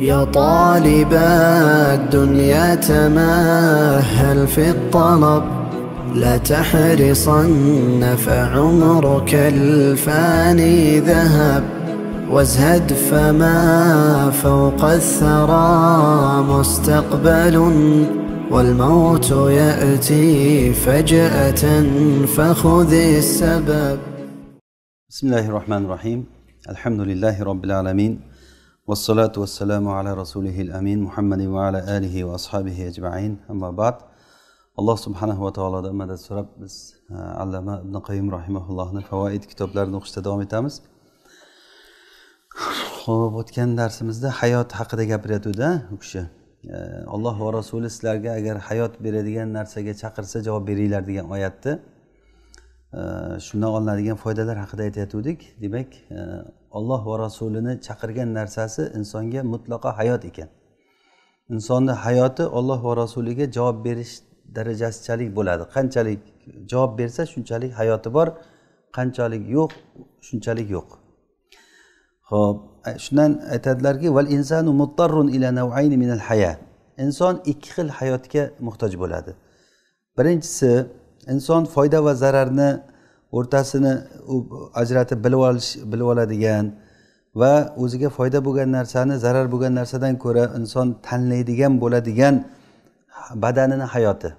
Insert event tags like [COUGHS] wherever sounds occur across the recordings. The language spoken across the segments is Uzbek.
يا طالب الدنيا تمهل في الطلب لا تحرصن فعمرك الفاني ذهب وازهد فما فوق الثرى مستقبل والموت يأتي فجأة فخذ السبب بسم الله الرحمن الرحيم الحمد لله رب العالمين والصلاة والسلام على رسوله الأمين محمد وعلى آله va ashabihi ajmain بعد alloh va taolodan madad so'rab biz uh, allama ibn qayim rahimaullohni favoid kitoblarini o'qishda davom etamiz ho'p o'tgan darsimizda hayot haqida gapirayotgandi u kishi olloh uh, va rasuli sizlarga agar hayot beradigan narsaga chaqirsa javob beringlar degan oyatni uh, shundan olinadigan foydalar haqida aytayotgandik demak olloh va rasulini chaqirgan narsasi insonga mutlaqo hayot ekan insonni hayoti olloh va rasuliga javob berish darajasichalik bo'ladi qanchalik javob bersa shunchalik hayoti bor qanchalik yo'q shunchalik yo'q ho'p shundan aytadilarki val insanu muttarrun ila navayni minal haya inson ikki xil hayotga muhtoj bo'ladi birinchisi inson foyda va zararni o'rtasini u ajratib bilib olish bilib oladigan va o'ziga foyda bo'lgan narsani zarar bo'lgan narsadan ko'ra inson tanlaydigan bo'ladigan badanini hayoti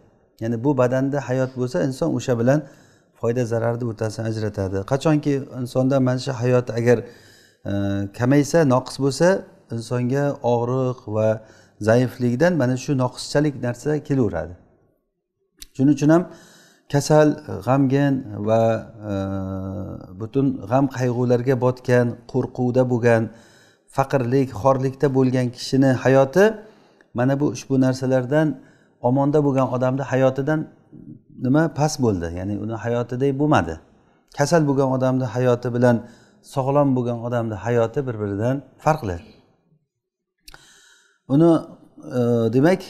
ya'ni bu badanda hayot bo'lsa inson o'sha bilan foyda zararni o'rtasini ajratadi qachonki insonda mana shu hayot agar e, kamaysa noqis bo'lsa insonga og'riq va zaiflikdan mana shu noqischalik narsa kelaveradi shuning uchun ham kasal e, g'amgin va e, butun g'am qayg'ularga botgan qo'rquvda bo'lgan faqirlik xorlikda bo'lgan kishini hayoti mana bu ushbu narsalardan omonda bo'lgan odamni hayotidan nima past bo'ldi ya'ni uni hayotiday bo'lmadi kasal bo'lgan odamni hayoti bilan sog'lom bo'lgan odamni hayoti bir biridan farqli uni e, demak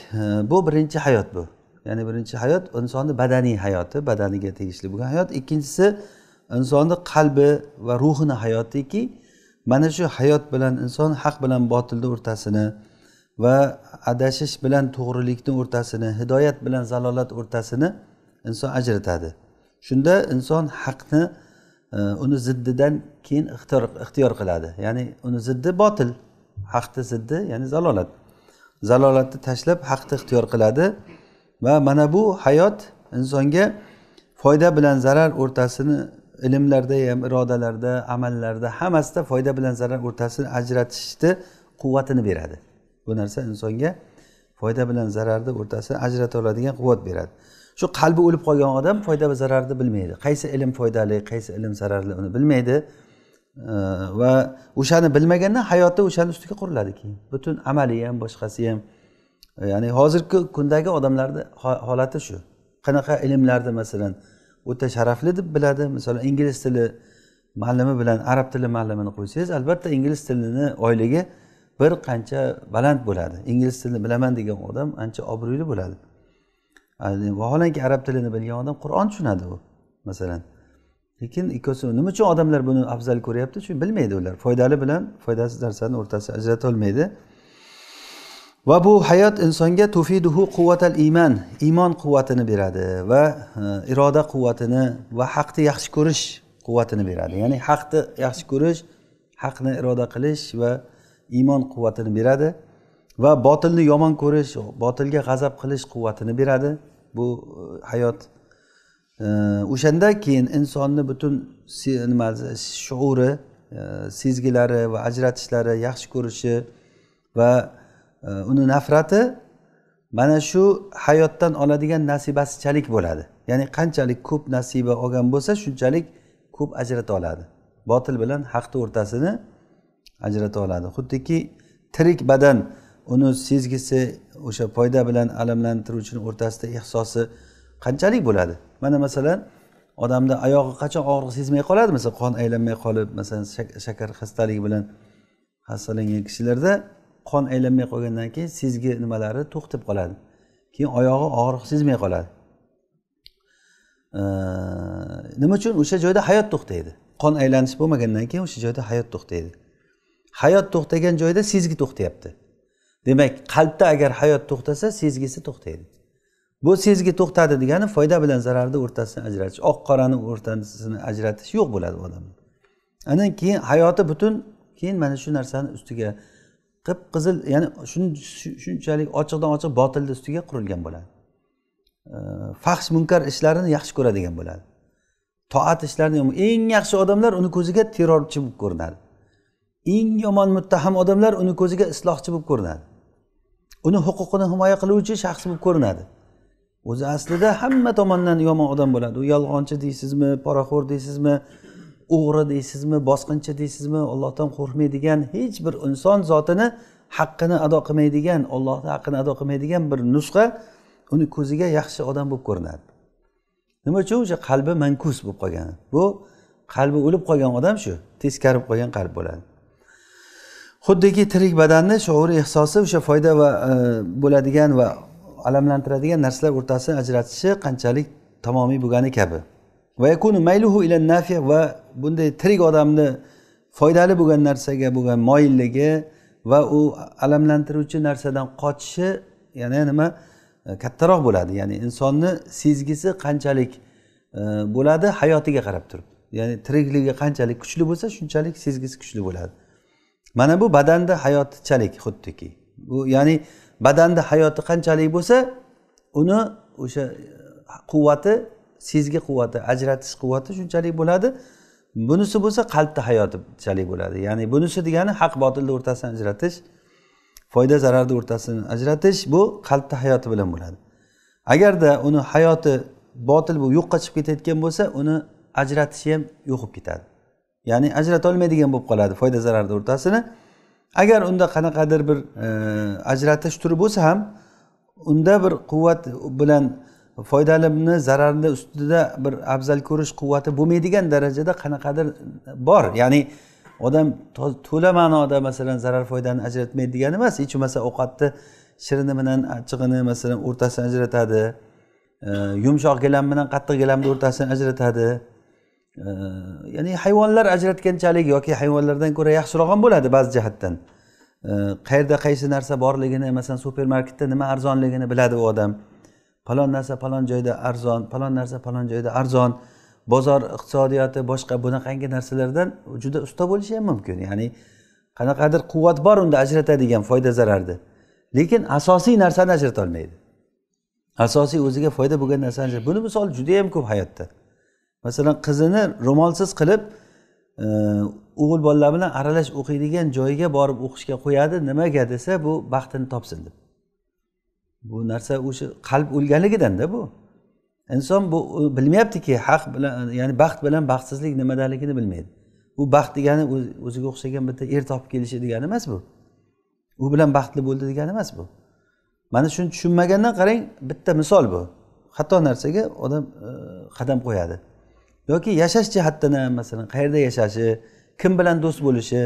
bu birinchi hayot bu ya'ni birinchi hayot insonni badaniy hayoti badaniga tegishli bo'lgan hayot ikkinchisi insonni qalbi va ruhini hayotiki mana shu hayot bilan inson haq bilan botilni o'rtasini va adashish bilan to'g'rilikni o'rtasini hidoyat bilan zalolat o'rtasini inson ajratadi shunda inson haqni e, uni ziddidan keyin ixtiyor, qiladi ya'ni uni ziddi botil haqni ziddi ya'ni zalolat zalolatni tashlab haqni ixtiyor qiladi va mana bu hayot insonga foyda bilan zarar o'rtasini ilmlarda ham irodalarda amallarda hammasida foyda bilan zarar o'rtasini ajratishni quvvatini beradi bu narsa insonga foyda bilan zararni o'rtasini ajrata oladigan quvvat beradi shu qalbi o'lib qolgan odam foyda va zararni bilmaydi qaysi ilm foydali qaysi ilm zararli uni bilmaydi va o'shani bilmaganda hayoti o'shani ustiga quriladi keyin butun amali ham boshqasi ham ya'ni hozirgi kundagi odamlarni holati shu qanaqa ilmlarni masalan o'ta sharafli deb biladi masalan ingliz tili muallimi bilan arab tili muallimini qo'ysangiz albatta ingliz tilini oyligi bir qancha baland bo'ladi ingliz tilini bilaman degan odam ancha obro'li bo'ladi vaholanki arab tilini bilgan odam qur'on tushunadi u masalan lekin ikkosi nima uchun odamlar buni afzal ko'ryapti chunki bilmaydi ular foydali bilan foydasiz narsani o'rtasini ajrata olmaydi va bu hayot insonga tufiduhu quvvatal iymon iymon quvvatini beradi va e, iroda quvvatini va haqni yaxshi ko'rish quvvatini beradi ya'ni haqni yaxshi ko'rish haqni iroda qilish va iymon quvvatini beradi va botilni yomon ko'rish botilga g'azab qilish quvvatini beradi bu e, hayot e, o'shanda keyin insonni butun nimasi shuuri sezgilari va ajratishlari yaxshi ko'rishi va uni nafrati mana shu hayotdan oladigan nasibasichalik bo'ladi ya'ni qanchalik ko'p nasiba olgan bo'lsa shunchalik ko'p ajrata oladi botil bilan haqni o'rtasini ajrata oladi xuddiki tirik badan uni sezgisi o'sha foyda bilan alamlantiruvchini o'rtasida ehsosi qanchalik bo'ladi mana masalan odamda oyog'i qachon og'riq sezmay qoladi masalan qon aylanmay qolib masalan shakar xastaligi bilan xastalangan kishilarda qon aylanmay qolgandan keyin sezgi nimalari to'xtab qoladi keyin oyog'i og'riq sezmay qoladi nima uchun o'sha joyda hayot to'xtaydi qon aylanish bo'lmagandan keyin o'sha joyda hayot to'xtaydi hayot to'xtagan joyda sezgi to'xtayapti demak qalbda agar hayot to'xtasa sezgisi to'xtaydi bu sezgi to'xtadi degani foyda bilan zararni o'rtasini ajratish oq qorani o'rtasini ajratish yo'q bo'ladi odamni andan keyin hayoti butun keyin mana shu narsani ustiga qip qizil ya'ni shunchalik ochiqdan ochiq botilni ustiga qurilgan bo'ladi fahsh munkar ishlarini yaxshi ko'radigan bo'ladi toat ishlarini eng yaxshi odamlar uni ko'ziga terrorchi bo'lib ko'rinadi eng yomon muttaham odamlar uni ko'ziga islohchi bo'lib ko'rinadi uni huquqini himoya qiluvchi shaxs bo'lib ko'rinadi o'zi aslida hamma tomondan yomon odam bo'ladi u yolg'onchi deysizmi poraxo'r deysizmi o'g'ri deysizmi bosqinchi deysizmi ollohdan qo'rqmaydigan hech bir inson zotini haqqini ado qilmaydigan ollohni haqqini ado qilmaydigan bir nusxa uni ko'ziga yaxshi odam bo'lib ko'rinadi nima uchun o'sha qalbi mankus bo'lib qolgan bu qalbi o'lib qolgan odam shu teskari bo'lib qolgan qalb bo'ladi xuddiki tirik badanni shuuri ehsosi o'sha foyda va e, bo'ladigan va alamlantiradigan narsalar o'rtasini ajratishi qanchalik tamomiy bo'lgani kabi mayluhu ila va bunday tirik odamni foydali bo'lgan narsaga bo'lgan moyilligi va u alamlantiruvchi narsadan qochishi yana nima kattaroq bo'ladi ya'ni insonni sezgisi qanchalik bo'ladi hayotiga qarab turib ya'ni tirikligi qanchalik kuchli bo'lsa shunchalik sezgisi kuchli bo'ladi mana bu badanda hayotchalik xuddiki bu ya'ni badanda hayoti qanchalik bo'lsa uni o'sha quvvati sezgi quvvati ajratish quvvati shunchalik bo'ladi bunisi bo'lsa qalbni hayoti shunchalik bo'ladi ya'ni bunisi degani haq botilni o'rtasini ajratish foyda zararni o'rtasini ajratish bu qalbni hayoti bilan bo'ladi agarda uni hayoti botil bo'lib yo'qqa chiqib ketayotgan bo'lsa uni ajratishi ham yo'q bo'lib ketadi ya'ni ajrata olmaydigan bo'lib qoladi foyda zararni o'rtasini agar unda qanaqadir bir e, ajratish turi bo'lsa ham unda bir quvvat bilan foydalini zararni ustida bir afzal ko'rish quvvati bo'lmaydigan darajada qanaqadir bor ya'ni odam to'la ma'noda masalan zarar foydani ajratmaydi degani emas hech bo'lmasa ovqatni shirini bilan achchig'ini masalan o'rtasini ajratadi e, yumshoq gilam bilan qattiq gilamni o'rtasini ajratadi e, ya'ni hayvonlar ajratganchalik yoki hayvonlardan ko'ra yaxshiroq ham bo'ladi ba'zi jihatdan e, qayerda qaysi narsa borligini masalan supermarketda nima arzonligini biladi u odam palon narsa palon joyda arzon palon narsa palon joyda arzon bozor iqtisodiyoti boshqa bunaqangi narsalardan juda usta bo'lishi ham mumkin ya'ni qanaqadir quvvat bor unda ajratadigan foyda zararni lekin asosiy narsani olmaydi asosiy o'ziga foyda bo'lgan narsani buni misoli judayam ko'p hayotda masalan qizini ro'molsiz qilib e, o'g'il bolalar bilan aralash o'qiydigan joyga borib o'qishga qo'yadi nimaga desa bu baxtini topsin deb bu narsa o'sha qalb o'lganligidanda bu inson bu bilmayaptiki haq bilan ya'ni baxt bilan baxtsizlik nimadaligini bilmaydi bu baxt degani o'ziga o'xshagan bitta er topib kelishi degani emas bu u bilan baxtli bo'ldi degani emas bu mana shuni tushunmagandan qarang bitta misol bu xato narsaga odam e, qadam qo'yadi yoki yashash jihatdan ham masalan qayerda yashashi kim bilan do'st bo'lishi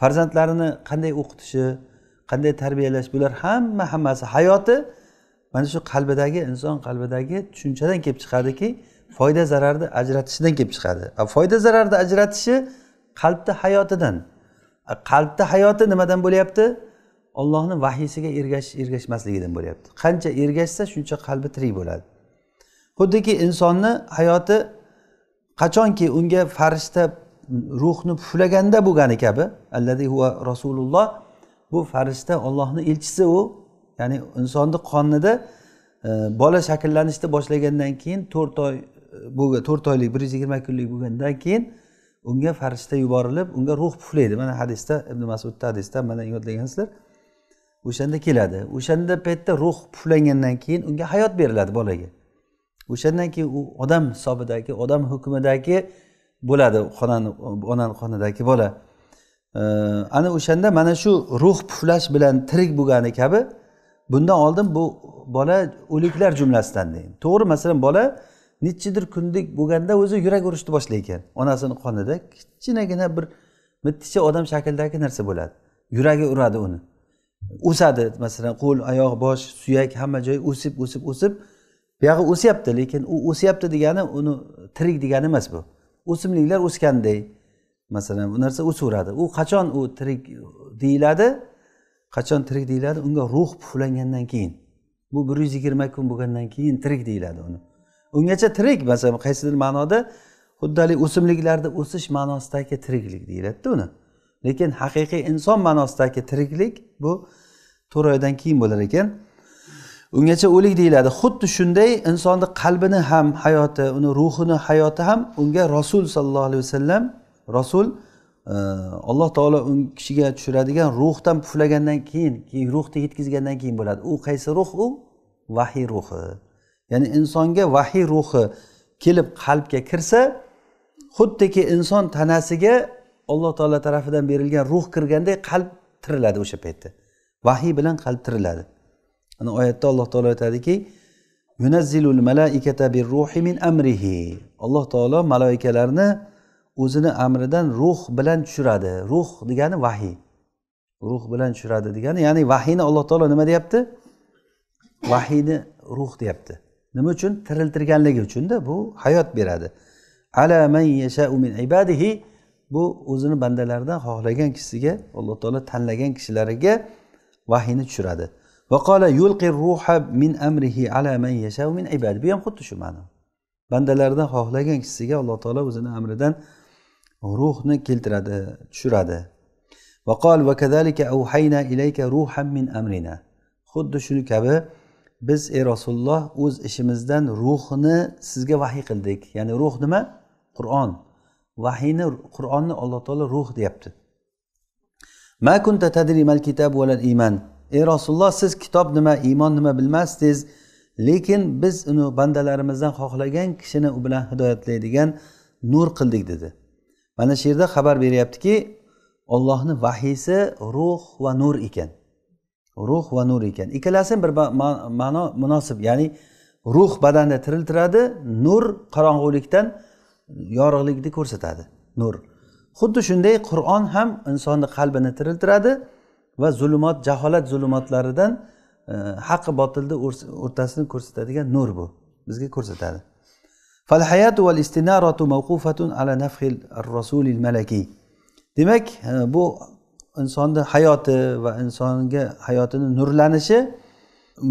farzandlarini qanday o'qitishi qanday tarbiyalash bular hamma hammasi hayoti mana shu qalbidagi inson qalbidagi tushunchadan kelib chiqadiki foyda zararni ajratishidan kelib chiqadi foyda zararni ajratishi qalbni hayotidan qalbni hayoti nimadan bo'lyapti ollohni vahiysiga ergashish ergashmasligidan bo'lyapti qancha ergashsa shuncha qalbi tirik bo'ladi xuddiki insonni hayoti qachonki unga farishta ruhni puflaganda bo'lgani kabi alladi huva rasululloh bu farishta ollohni elchisi u ya'ni insonni qonida e, bola shakllanishni boshlagandan keyin to'rt oy e, bo'lgan to'rt oylik bir yuz yigirma kunlik bo'lgandan keyin unga farishta yuborilib unga ruh puflaydi mana hadisda ibn masudni hadisda mana yodlagansizlar o'shanda keladi o'shanda paytda ruh puflangandan keyin unga hayot beriladi bolaga o'shandan keyin u odam hisobidagi odam hukmidagi bo'ladi onani qonidagi bola ana o'shanda mana shu ruh puflash bilan tirik bo'lgani kabi bundan oldin bu bola o'liklar jumlasidan deydi to'g'ri masalan bola nechidir kundik bo'lganda o'zi yurak urishni boshlaydi onasini qonida kichkinagina bir mitticha odam shaklidagi narsa bo'ladi yuragi uradi uni o'sadi masalan qo'l oyoq bosh suyak hamma joyi o'sib o'sib o'sib buyog'i o'syapti lekin u o'syapti degani uni tirik degani emas bu o'simliklar o'sganday masalan bu narsa o'saveradi u qachon u tirik deyiladi qachon tirik deyiladi unga ruh puflangandan keyin bu bir yuz yigirma kun bo'lgandan keyin tirik deyiladi uni ungacha tirik masalan qaysidir ma'noda xuddi haligi o'sish ma'nosidagi tiriklik deyiladida uni lekin haqiqiy inson ma'nosidagi tiriklik bu to'rt oydan keyin bo'lar ekan ungacha o'lik deyiladi xuddi shunday insonni qalbini ham hayoti uni ruhini hayoti ham unga rasul sollallohu alayhi vasallam rasul e, alloh taolo u kishiga tushiradigan ruhdan puflagandan keyin keyin ruhni yetkazgandan keyin bo'ladi u qaysi ruh u vahiy ruhi ya'ni insonga vahiy ruhi kelib qalbga kirsa xuddiki inson tanasiga alloh taolo tarafidan berilgan ruh kirganday qalb tiriladi o'sha paytda vahiy bilan qalb tiriladi ana oyatda alloh taolo aytadiki yunazzilul malaikata birruhi min amrihi alloh taolo maloikalarni o'zini amridan ruh bilan tushiradi ruh degani vahiy ruh bilan tushiradi degani ya'ni vahiyni alloh taolo nima deyapti vahiyni ruh deyapti nima uchun tiriltirganligi uchunda bu hayot beradi ala man yashau min ibadihi bu o'zini bandalaridan xohlagan kishisiga alloh taolo tanlagan kishilariga vahiyni tushiradi vaqola yulqi ruha min amrihi ala man yashau min ibadi bu ham xuddi shu ma'no bandalaridan xohlagan kishisiga alloh taolo o'zini amridan ruhni keltiradi tushiradi vaqol ilayka ruham min amrina xuddi shuni kabi biz ey rasululloh o'z ishimizdan ruhni sizga vahiy qildik ya'ni ruh nima qur'on vahiyni qur'onni alloh taolo ruh deyapti ma kunta tadri mal kitob iymon ey rasululloh siz kitob nima iymon nima bilmasdingiz lekin biz uni bandalarimizdan xohlagan kishini u bilan hidoyatlaydigan nur qildik dedi mana shu yerda xabar beryaptiki ollohni vahiysi ruh va nur ekan ruh va nur ekan ikkalasi bir ma'no munosib ya'ni ruh badanni tiriltiradi nur qorong'ulikdan yorug'likni ko'rsatadi nur xuddi shunday qur'on ham insonni qalbini tiriltiradi va zulmat jaholat zulmatlaridan e, haqqi botilni o'rtasini ko'rsatadigan nur bu bizga ko'rsatadi ala rasulil malaki demak bu insonni hayoti va insonga hayotini nurlanishi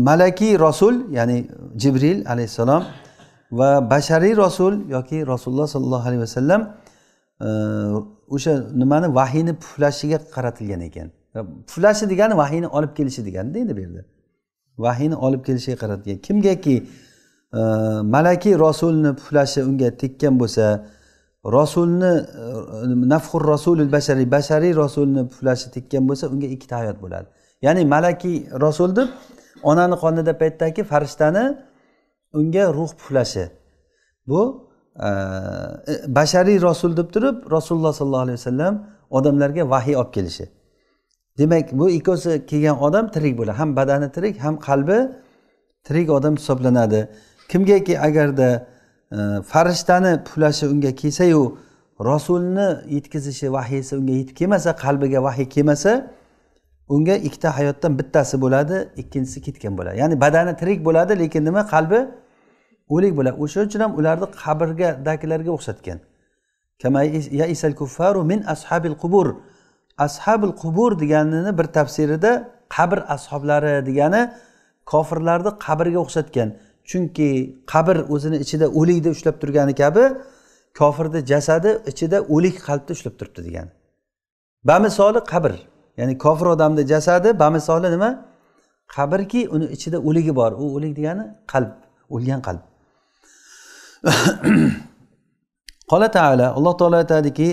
malakiy rasul ya'ni jibril alayhissalom va bashariy rasul yoki rasululloh sollallohu alayhi vasallam o'sha nimani vahiyni puflashiga qaratilgan ekan puflashi degani vahiyni olib kelishi degani endi bu yerda vahiyni olib kelishiga qaratilgan kimgaki malaki rasulni puflashi unga tekkan bo'lsa rasulni e, nafhur rasulil bashariy bashariy rasulni puflashi tekkan bo'lsa unga ikkita hayot bo'ladi ya'ni malaki rasul deb onani qonida paytdagi farishtani unga ruh puflashi bu e, e, bashariy rasul deb turib rasululloh sollallohu alayhi vasallam odamlarga vahiy olib kelishi demak bu ikkovsi kelgan odam tirik bo'ladi ham badani tirik ham qalbi tirik odam hisoblanadi kimgaki agarda e, farishtani puflashi unga kelsayu rasulni yetkazishi vahiysi unga yetib kelmasa qalbiga vahiy kelmasa unga ikkita hayotdan bittasi bo'ladi ikkinchisi ketgan bo'ladi ya'ni badani tirik bo'ladi lekin nima qalbi o'lik bo'ladi o'shaning uchun ham ularni qabrgadagilarga o'xshatgan kuffaru min ashabil qubur ashabil qubur deganini bir tafsirida qabr ashoblari degani kofirlarni qabrga o'xshatgan chunki qabr o'zini ichida o'likni ushlab turgani kabi kofirni jasadi ichida o'lik qalbni ushlab turibdi degan bamisoli qabr ya'ni kofir odamni jasadi bamisoli nima qabrki uni ichida o'ligi bor u o'lik degani qalb o'lgan qalb [COUGHS] qola taala alloh taolo aytadiki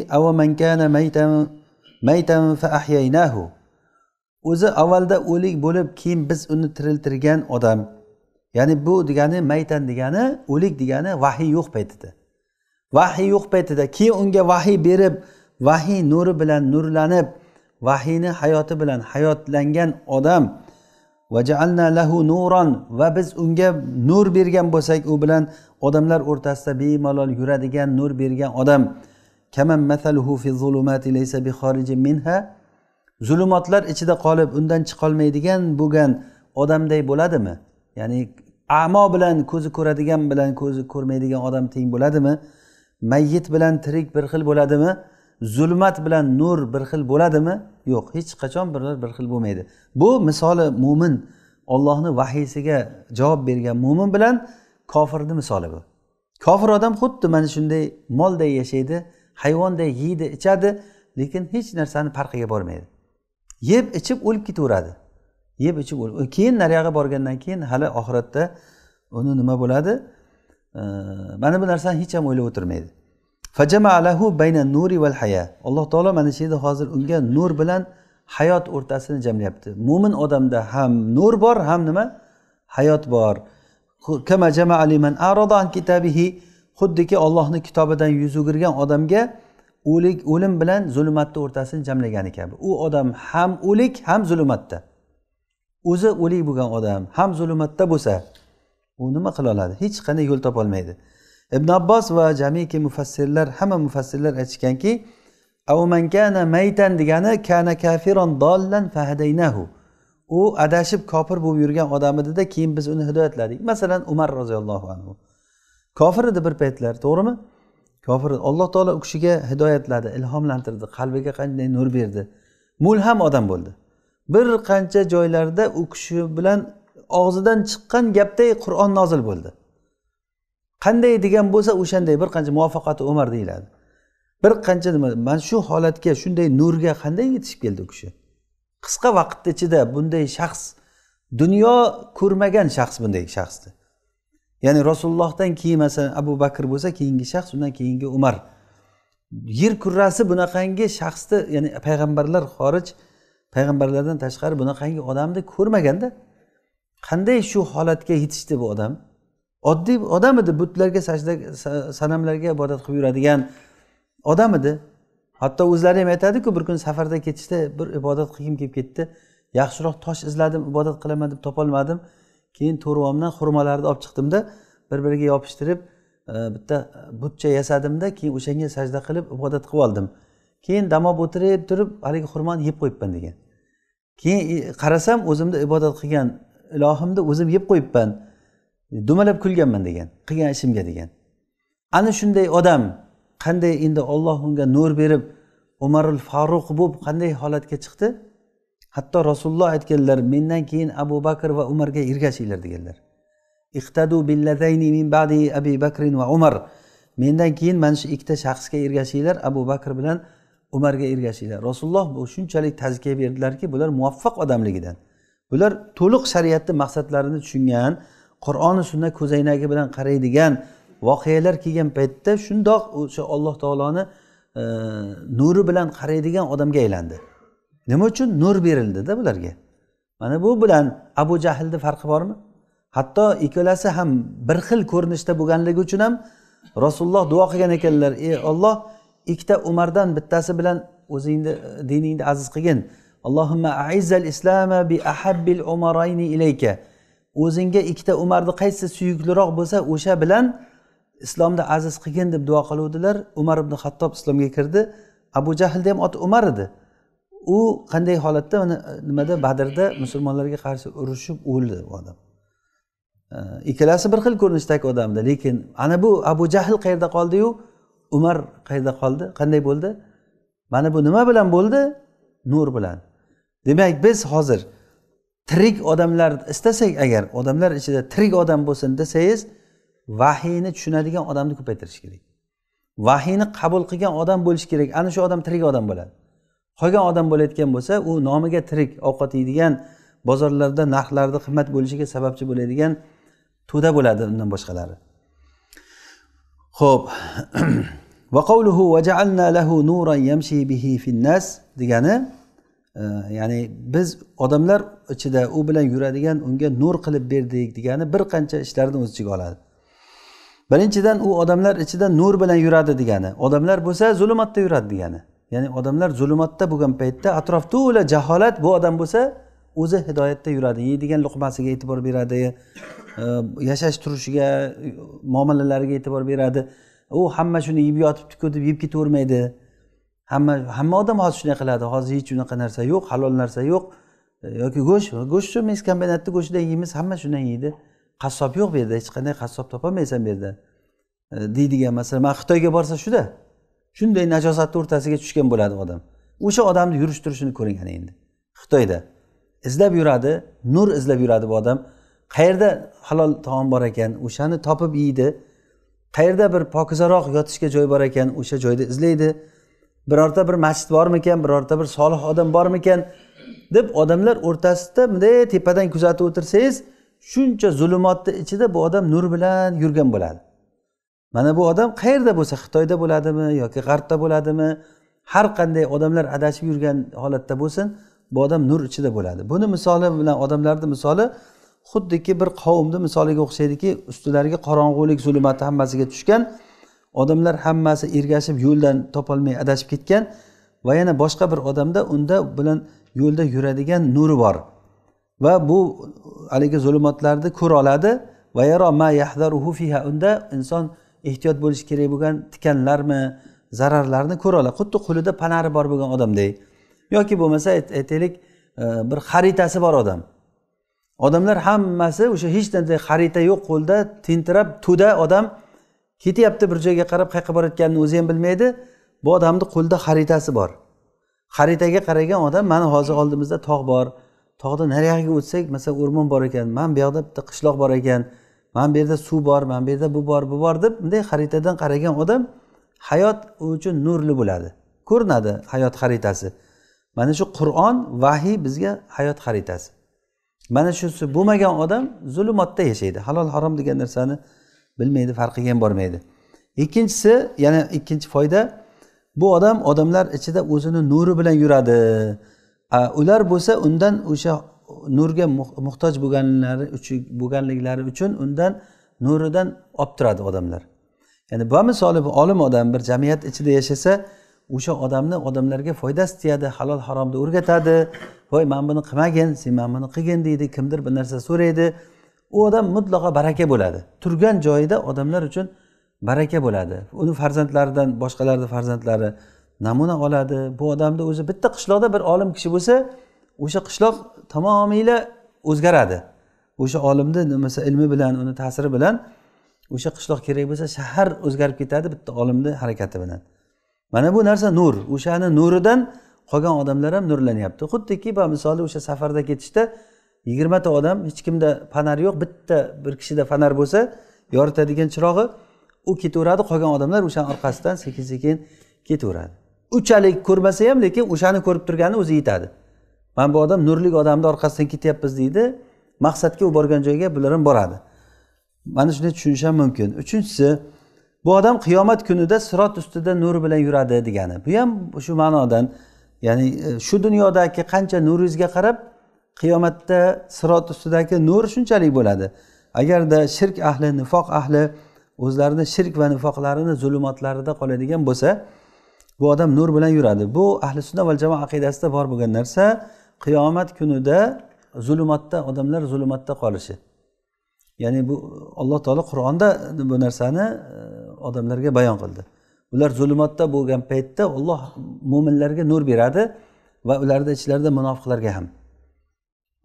o'zi avvalda o'lik bo'lib keyin biz uni tiriltirgan odam ya'ni bu degani maytan degani o'lik degani vahiy yo'q paytida vahiy yo'q paytida keyin unga vahiy berib vahiy nuri bilan nurlanib vahiyni hayoti bilan hayotlangan odam lahu nuron va biz unga nur bergan bo'lsak u bilan odamlar o'rtasida bemalol yuradigan nur bergan odam kamam mathaluhu fi zulumati laysa bi minha zulumotlar ichida qolib undan chiqolmaydigan bo'lgan odamday bo'ladimi ya'ni amo bilan ko'zi ko'radigan bilan ko'zi ko'rmaydigan odam teng bo'ladimi mayyit bilan tirik bir xil bo'ladimi zulmat bilan nur bir xil bo'ladimi yo'q hech qachon birlar bir xil bo'lmaydi bu misoli mo'min ollohni vahiysiga javob bergan mo'min bilan kofirni misoli bu kofir odam xuddi mana shunday molday yashaydi hayvonday yeydi ichadi lekin hech narsani farqiga bormaydi yeb ichib o'lib ketaveradi yeb ichib keyin nariyog'iga borgandan keyin hali oxiratda uni nima bo'ladi mana bu narsani hech ham o'ylab o'tirmaydi bayna nuri val alloh taolo mana shu yerda hozir unga nur bilan hayot o'rtasini jamlayapti mo'min odamda ham nur bor ham nima hayot bor kama jamaa liman kitabihi xuddiki ollohni kitobidan yuz o'girgan odamga o'lik o'lim bilan zulmatni o'rtasini jamlagani kabi u odam ham o'lik ham zulmatda o'zi o'lik bo'lgan odam ham zulmatda bo'lsa u nima qila oladi hech qanday yo'l topolmaydi ibn abbos va jamiki mufassirlar hamma mufassirlar aytishganki kana maytan degani kana kafiron dollan fahadaynahu u adashib kofir bo'lib yurgan odam edida keyin biz uni hidoyatladik masalan umar roziyallohu anhu kofir edi bir paytlar to'g'rimi kofir alloh taolo u kishiga hidoyatladi ilhomlantirdi qalbiga qanday nur berdi mulham odam bo'ldi bir qancha joylarda u kishi bilan og'zidan chiqqan gapday qur'on nozil bo'ldi qanday degan bo'lsa o'shanday bir qancha muvaffaqati umar deyiladi bir qancha nima mana shu holatga shunday nurga qanday yetishib keldi u kishi qisqa vaqt ichida bunday shaxs dunyo ko'rmagan shaxs bunday shaxsni ya'ni rasulullohdan keyin masalan abu bakr bo'lsa keyingi shaxs undan keyingi umar yer kurrasi bunaqangi shaxsni ya'ni payg'ambarlar xorij payg'ambarlardan tashqari bunaqangi odamni ko'rmaganda qanday shu holatga yetishdi bu odam oddiy odam edi butlarga sajda sanamlarga ibodat qilib yuradigan odam edi hatto o'zlari ham aytadiku bir kun safarda ketishda bir ibodat qilgim kelib ketdi yaxshiroq tosh izladim ibodat qilaman deb topolmadim keyin to'rvomdan xurmalarni olib chiqdimda bir biriga yopishtirib e, bitta butcha yasadimda keyin o'shanga sajda qilib ibodat qilib oldim keyin dam olib o'tirib turib haligi xurmoni yeb qo'yibman degan keyin e, qarasam o'zimni ibodat qilgan ilohimni o'zim yeb qo'yibman dumalab kulganman degan qilgan ishimga degan ana shunday odam qanday endi olloh unga nur berib umarul faruq bo'lib qanday holatga chiqdi hatto rasululloh aytganlar mendan keyin abu bakr va umarga ergashinglar deganlar iqtadu billazayni min badi abi bakrin va umar mendan keyin mana shu ikkita shaxsga ergashinglar abu bakr bilan umarga ergashinglar rasululloh bu shunchalik tazkiya berdilarki bular muvaffaq odamligidan bular to'liq shariatni maqsadlarini tushungan qur'oni sunna ko'zoynagi bilan qaraydigan voqealar kelgan paytda shundoq o'sha alloh taoloni e, nuri bilan qaraydigan odamga aylandi nima uchun nur berildida bularga mana bu bilan abu jahlni farqi bormi hatto ikkalasi ham bir xil ko'rinishda bo'lganligi uchun ham rasululloh duo qilgan ekanlar ey olloh ikkita umardan bittasi bilan o'zingni e, diningni aziz qilgin aizzal islama bi ahabbil ilayka o'zingga ikkita umarni qaysi suyukliroq bo'lsa o'sha bilan islomni aziz qilgin deb duo qiluvdilar umar ibn hattob islomga kirdi abu jahlni ham oti umar edi u qanday holatda mana e, nimada badrda musulmonlarga qarshi urushib o'ldi u odam e, ikkalasi bir xil ko'rinishdagi odamda lekin ana bu abu jahl qayerda qoldiyu umar qayerda qoldi qanday bo'ldi mana bu nima bilan bo'ldi nur bilan demak biz hozir tirik odamlar istasak agar odamlar ichida tirik odam bo'lsin desangiz vahiyni tushunadigan odamni ko'paytirish kerak vahiyni qabul qilgan odam bo'lishi kerak ana shu odam tirik odam bo'ladi qolgan odam bo'layotgan bo'lsa u nomiga tirik ovqat yeydigan bozorlarda narxlarni qimmat bo'lishiga sababchi bo'ladigan to'da bo'ladi undan boshqalari ho'p [CLEARS THROAT] va vajalna lahu nuran yamshi bihi degani e, ya'ni biz odamlar ichida u bilan yuradigan unga nur qilib berdik degani bir qancha ishlarni o'z ichiga oladi birinchidan u odamlar ichida nur bilan yuradi degani odamlar bo'lsa zulmatda yuradi degani ya'ni odamlar zulmatda bo'lgan paytda atrof to'la jaholat bu odam bo'lsa o'zi hidoyatda yuradi yeydigan luqmasiga e'tibor beradi Э, yashash turishiga e, muomalalariga e'tibor beradi u hamma shuni yeb yotibdiku deb yeb ketavermaydi hamma hamma odam hozir shunday qiladi hozir hech unaqa narsa yo'q halol narsa yo'q e, yoki go'sht go'shtni mis kombinatni go'shtidan yeymiz hamma shundan yeydi qassob yo'q bu yerda hech qanday qassob topolmaysan bu yerda e, deydigan masalan man xitoyga borsa shuda shunday najosatni o'rtasiga tushgan bo'ladi odam o'sha odamni yurish turishini ko'ring ana endi xitoyda izlab yuradi nur izlab yuradi bu odam qayerda halol taom bor ekan o'shani topib yeydi qayerda bir pokizaroq yotishga joy bor ekan o'sha joyda izlaydi birorta bir masjid bormikan birorta bir solih odam bormikan deb odamlar o'rtasida bunday tepadan kuzatib o'tirsangiz shuncha zulumotni ichida bu odam nur bilan yurgan bo'ladi mana bu odam qayerda bo'lsa xitoyda bo'ladimi yoki g'arbda bo'ladimi har qanday odamlar adashib yurgan holatda bo'lsin bu odam nur ichida bo'ladi buni misoli bilan odamlarni misoli xuddiki bir qavmni misoliga o'xshaydiki ustilariga qorong'ulik zulmati hammasiga tushgan odamlar hammasi ergashib yo'ldan topolmay adashib ketgan va yana boshqa bir odamda unda bilan yo'lda yuradigan nuri bor va bu haligi zulmatlarni ko'ra oladi va yaro ma fiha unda inson ehtiyot bo'lishi kerak bo'lgan tikanlarmi zararlarni ko'ra oladi xuddi qo'lida panari bor bo'lgan odamdek yoki bo'lmasa aytaylik e, bir xaritasi bor odam odamlar hammasi o'sha hech qanday xarita yo'q qo'lda tentirab to'da odam ketyapti bir joyga qarab qayerqa borayotganini o'zi ham bilmaydi bu odamni qo'lida xaritasi bor xaritaga qaragan odam mana hozir oldimizda tog' bor tog'da nariyog'iga o'tsak masalan o'rmon bor ekan mana bu yoqda bitta qishloq bor ekan mana bu yerda suv bor mana bu yerda bu bor bu bor deb bunday xaritadan qaragan odam hayot u uchun nurli bo'ladi ko'rinadi hayot xaritasi mana shu qur'on vahiy bizga hayot xaritasi mana shusi bo'lmagan odam zulmatda yashaydi halol harom degan narsani bilmaydi farqiga ham bormaydi ikkinchisi yana ikkinchi foyda bu odam odamlar ichida o'zini nuri bilan yuradi ular bo'lsa undan o'sha nurga muhtoj bo'lganlari uchun bo'lganliklari uchun undan nuridan olib turadi odamlar ya'ni bu misoli olim odam bir jamiyat ichida yashasa o'sha odamni odamlarga foydasi tiyadi halol haromni o'rgatadi voy mana buni qilmagin sen mana buni qilgin deydi kimdir bir narsa so'raydi u odam mutlaqo baraka bo'ladi turgan joyida odamlar uchun baraka bo'ladi uni farzandlaridan boshqalarni farzandlari namuna oladi bu odamni o'zi bitta qishloqda bir olim kishi bo'lsa o'sha qishloq tamomila o'zgaradi o'sha olimni nimasi ilmi bilan uni ta'siri bilan o'sha qishloq kerak bo'lsa shahar o'zgarib ketadi bitta olimni harakati bilan mana bu narsa nur o'shani nuridan qolgan odamlar ham nurlanyapti xuddiki boya misoli o'sha safarda ketishda yigirmata odam hech kimda fonar yo'q bitta bir kishida fonar bo'lsa yoritadigan chirog'i u ketaveradi qolgan odamlar o'shani orqasidan sekin sekin ketaveradi unchalik ko'rmasa ham lekin o'shani ko'rib turgani o'zi yetadi mana bu odam nurli odamni orqasidan ketyapmiz deydi maqsadga u borgan joyga bular ham boradi mana shuni tushunish ham mumkin uchinchisi bu odam qiyomat kunida sirot ustida nur bilan yuradi degani bu ham shu ma'nodan ya'ni e, shu dunyodagi qancha nuringizga qarab qiyomatda sirot ustidagi nur shunchalik bo'ladi agarda shirk ahli nifoq ahli o'zlarini shirk va nifoqlarini zulmatlarida qoladigan bo'lsa bu odam nur bilan yuradi bu ahli sunna va jamoa aqidasida bor bo'lgan narsa qiyomat kunida zulmatda odamlar zulmatda qolishi ya'ni bu alloh taolo qur'onda bu narsani e, odamlarga bayon qildi ular zulmatda bo'lgan paytda olloh mo'minlarga nur beradi va ularni ichlarida munofiqlarga ham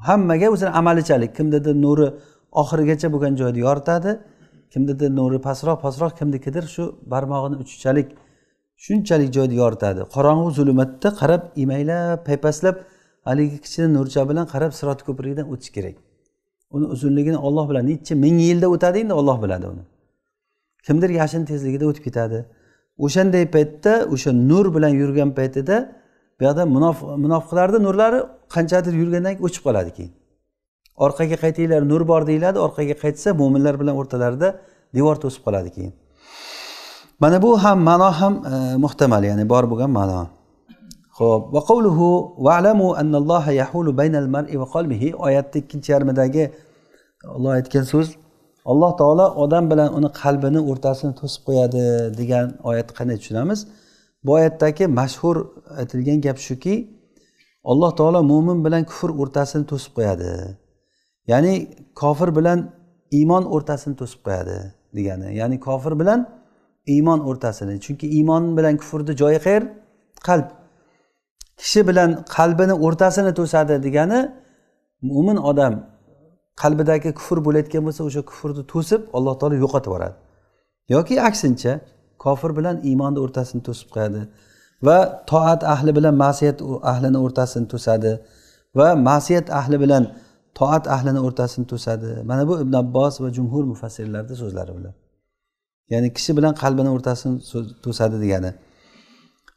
hammaga o'zini amalichalik kimnidir nuri oxirigacha bo'lgan joyda yoritadi kimnidir nuri pastroq pastroq kimnikidir shu barmog'ini uchichalik shunchalik joyda yoritadi qorong'u zulmatda qarab imaylab paypaslab haligi kichkina nurcha bilan qarab sirot ko'prigidan o'tish kerak uni uzunligini olloh biladi necha ming yilda o'tadi endi olloh biladi uni kimdir yashin tezligida o'tib ketadi o'shanday paytda o'sha nur bilan yurgan paytida buyoqda munofiqlarni nurlari qanchadir yurgandan keyin o'chib qoladi keyin orqaga qaytinglar nur bor deyiladi orqaga qaytsa mo'minlar bilan o'rtalarida devor to'sib qoladi keyin mana bu ham ma'no ham e, muhtamal ya'ni bor bo'lgan ma'no ho'p qavluhu valamu annalloha yahulu baynal mar'i va qalbihi oyatni ikkinchi yarmidagi olloh aytgan so'z alloh taolo odam bilan uni qalbini o'rtasini to'sib qo'yadi degan oyatni qanday tushunamiz bu oyatdagi mashhur aytilgan gap shuki alloh taolo mo'min bilan kufr o'rtasini to'sib qo'yadi ya'ni kofir bilan iymon o'rtasini to'sib qo'yadi degani ya'ni kofir bilan iymon o'rtasini chunki iymon bilan kufrni joyi qayer qalb kishi bilan qalbini o'rtasini to'sadi degani mo'min odam qalbidagi kufr bo'layotgan bo'lsa o'sha kufrni to'sib alloh taolo yo'qotib yuboradi yoki aksincha kofir bilan iymonni o'rtasini to'sib qo'yadi va toat ahli bilan masiyat ahlini o'rtasini to'sadi va masiyat ahli bilan toat ahlini o'rtasini to'sadi mana bu ibn abbos va jumhur mufassirlarni so'zlari bilan ya'ni kishi bilan qalbini o'rtasini to'sadi degani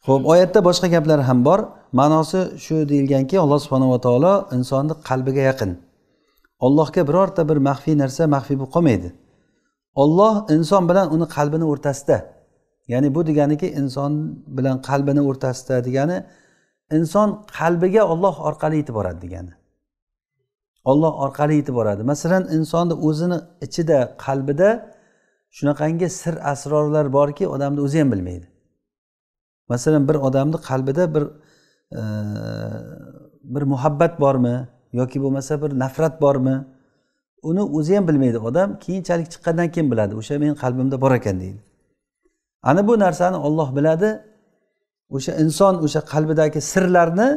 ho'p oyatda boshqa gaplar ham bor ma'nosi shu deyilganki alloh subhanava taolo insonni qalbiga yaqin ollohga birorta bir maxfiy narsa maxfiy bo'lib qolmaydi olloh inson bilan uni qalbini o'rtasida ya'ni bu deganiki inson bilan qalbini o'rtasida degani inson qalbiga olloh orqali yetib boradi degani olloh orqali yetib boradi masalan insonni o'zini ichida qalbida shunaqangi sir asrorlar borki odamni o'zi ham bilmaydi masalan bir odamni qalbida bir e, bir muhabbat bormi yoki bo'lmasa bir nafrat bormi uni o'zi ham bilmaydi odam keyinchalik chiqqandan keyin biladi o'sha meni qalbimda bor ekan deydi ana bu narsani olloh biladi o'sha inson o'sha qalbidagi sirlarni